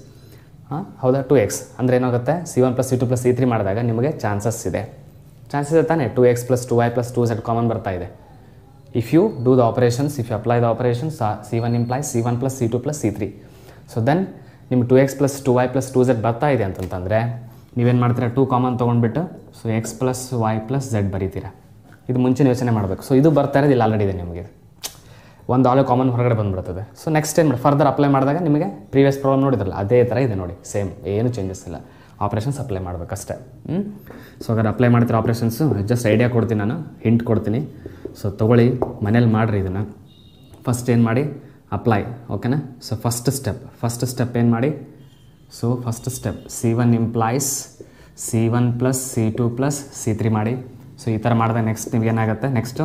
ಹಾಂ ಹೌದಾ ಟು ಎಕ್ಸ್ ಅಂದರೆ ಏನಾಗುತ್ತೆ C one plus C two plus C three ಮಾಡಿದಾಗ ನಿಮಗೆ ಚಾನ್ಸಸ್ ಇದೆ ಚಾನ್ಸಸ್ ಇದೆ ತಾನೆ two X plus two Y plus two Z common ಬರ್ತಾ ಇದೆ if you do the operations if you apply the operations C one imply C one plus C two plus C three so then ನಿಮ್ಮ two X plus two Y plus two Z ಬರ್ತಾ ಇದೆ ಅಂತಂತಂದರೆ ನೀವೇನು ಮಾಡ್ತೀರಾ ಟು ಕಾಮನ್ ತೊಗೊಂಡ್ಬಿಟ್ಟು so X plus Y plus Z ಬರೀತೀರಾ ಇದು ಮುಂಚೆ ಯೋಚನೆ ಮಾಡಬೇಕು ಸೊ ಇದು ಬರ್ತಾ ಇರೋದು ಇಲ್ಲಿ ಆಲ್ರೆಡಿ ಇದೆ ನಿಮಗೆ ಒಂದು ಆಲೋ ಕಾಮನ್ ಹೊರಗಡೆ ಬಂದುಬಿಡ್ತದೆ ಸೊ ನೆಕ್ಸ್ಟ್ ಏನು ಮಾಡಿ ಫರ್ದರ್ ಅಪ್ಲೈ ಮಾಡಿದಾಗ ನಿಮಗೆ ಪ್ರೀವಿಯಸ್ ಪ್ರಾಬ್ಲಮ್ ನೋಡಿದ್ರಲ್ಲ ಅದೇ ಥರ ಇದೆ ನೋಡಿ ಸೇಮ್ ಏನು ಚೇಂಜಸ್ ಇಲ್ಲ ಆಪ್ರೇಷನ್ಸ್ ಅಪ್ಲೈ ಮಾಡಬೇಕಷ್ಟೇ ಹ್ಞೂ ಸೊ ಹಾಗಾದ್ರೆ ಅಪ್ಲೈ ಮಾಡ್ತಿರೋ ಆಪ್ರೇಷನ್ಸು ಜಸ್ಟ್ ಐಡಿಯಾ ಕೊಡ್ತೀನಿ ನಾನು ಹಿಂಟ್ ಕೊಡ್ತೀನಿ ಸೊ ತೊಗೊಳ್ಳಿ ಮನೇಲಿ ಮಾಡಿರಿ ಇದನ್ನು ಫಸ್ಟ್ ಏನು ಮಾಡಿ ಅಪ್ಲೈ ಓಕೆನಾ so first step first step ಏನು ಮಾಡಿ so first step C one implies C one plus C two plus C three ಮಾಡಿ ಸೊ ಈ ಥರ ಮಾಡಿದಾಗ ನೆಕ್ಸ್ಟ್ ನಿಮ್ಗೆ ಏನಾಗುತ್ತೆ ನೆಕ್ಸ್ಟು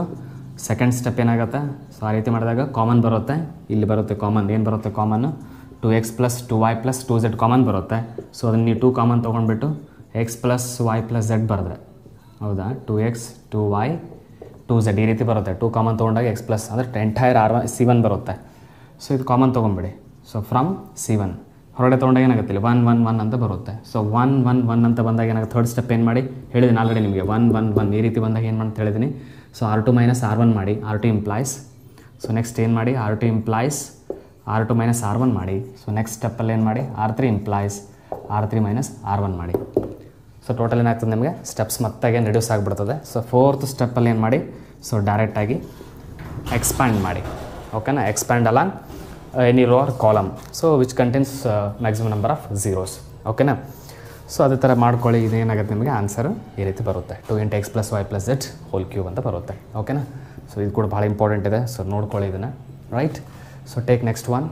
ಸೆಕೆಂಡ್ ಸ್ಟೆಪ್ ಏನಾಗುತ್ತೆ ಸೊ ಆ ರೀತಿ ಮಾಡಿದಾಗ ಕಾಮನ್ ಬರುತ್ತೆ ಇಲ್ಲಿ ಬರುತ್ತೆ ಕಾಮನ್ ಏನು ಬರುತ್ತೆ common two X plus two Y plus two Z common ಬರುತ್ತೆ ಸೊ ಅದನ್ನು ನೀವು ಟೂ ಕಾಮನ್ ತೊಗೊಂಡ್ಬಿಟ್ಟು X plus Y plus Z ಬರೆದ್ರೆ ಹೌದಾ two X two Y two Z ಈ ರೀತಿ ಬರುತ್ತೆ ಟೂ ಕಾಮನ್ ತೊಗೊಂಡಾಗ ಎಕ್ಸ್ ಪ್ಲಸ್ ಅಂದರೆ ಎಂಟೈರ್ ಆರ್ ಸಿ ಒನ್ ಬರುತ್ತೆ ಸೊ ಇದು ಕಾಮನ್ ತೊಗೊಂಬಿಡಿ ಸೊ ಫ್ರಮ್ ಸಿ ಒನ್ ಹೊರಗಡೆ ತೊಗೊಂಡಾಗ ಏನಾಗುತ್ತೆ ಇಲ್ಲಿ ಒನ್ ಒನ್ ಒನ್ ಅಂತ ಬರುತ್ತೆ ಸೊ ಒನ್ ಒನ್ ಒನ್ ಅಂತ ಬಂದಾಗ ಏನಾಗುತ್ತೆ ಥರ್ಡ್ ಸ್ಟೆಪ್ ಏನು ಮಾಡಿ ಹೇಳಿದ್ದೀನಿ ಆಲ್ರೆಡಿ ನಿಮಗೆ ಒನ್ ಒನ್ ಒನ್ ಈ ರೀತಿ ಬಂದಾಗ ಏನು ಅಂತ ಹೇಳಿದ್ದೀನಿ so R two minus R one ಮಾಡಿ R two implies so next ಏನು ಮಾಡಿ R two implies R two minus R one ಮಾಡಿ ಸೊ ನೆಕ್ಸ್ಟ್ ಸ್ಟೆಪ್ಪಲ್ಲಿ ಏನು ಮಾಡಿ R three implies R three minus R one ಮಾಡಿ ಸೊ ಟೋಟಲ್ ಏನಾಗ್ತದೆ ನಿಮಗೆ ಸ್ಟೆಪ್ಸ್ ಏನು ರಿಡ್ಯೂಸ್ ಆಗಿಬಿಡ್ತದೆ ಸೊ ಫೋರ್ತ್ ಸ್ಟೆಪ್ಪಲ್ಲಿ ಏನು ಮಾಡಿ ಸೊ ಡೈರೆಕ್ಟಾಗಿ ಎಕ್ಸ್ಪ್ಯಾಂಡ್ ಮಾಡಿ ಓಕೆನಾ expand along any row or column so which contains maximum number of zeros ಓಕೆನಾ ಸೊ ಅದೇ ಥರ ಮಾಡ್ಕೊಳ್ಳಿ ಇದೇನಾಗುತ್ತೆ ನಿಮಗೆ ಆನ್ಸರ್ ಈ ರೀತಿ ಬರುತ್ತೆ two into X plus Y plus Z whole cube ಅಂತ ಬರುತ್ತೆ ಓಕೆನಾ ಸೊ ಇದು ಕೂಡ ಭಾಳ ಇಂಪಾರ್ಟೆಂಟ್ ಇದೆ ಸೊ ನೋಡ್ಕೊಳ್ಳಿ ಇದನ್ನು right so take next one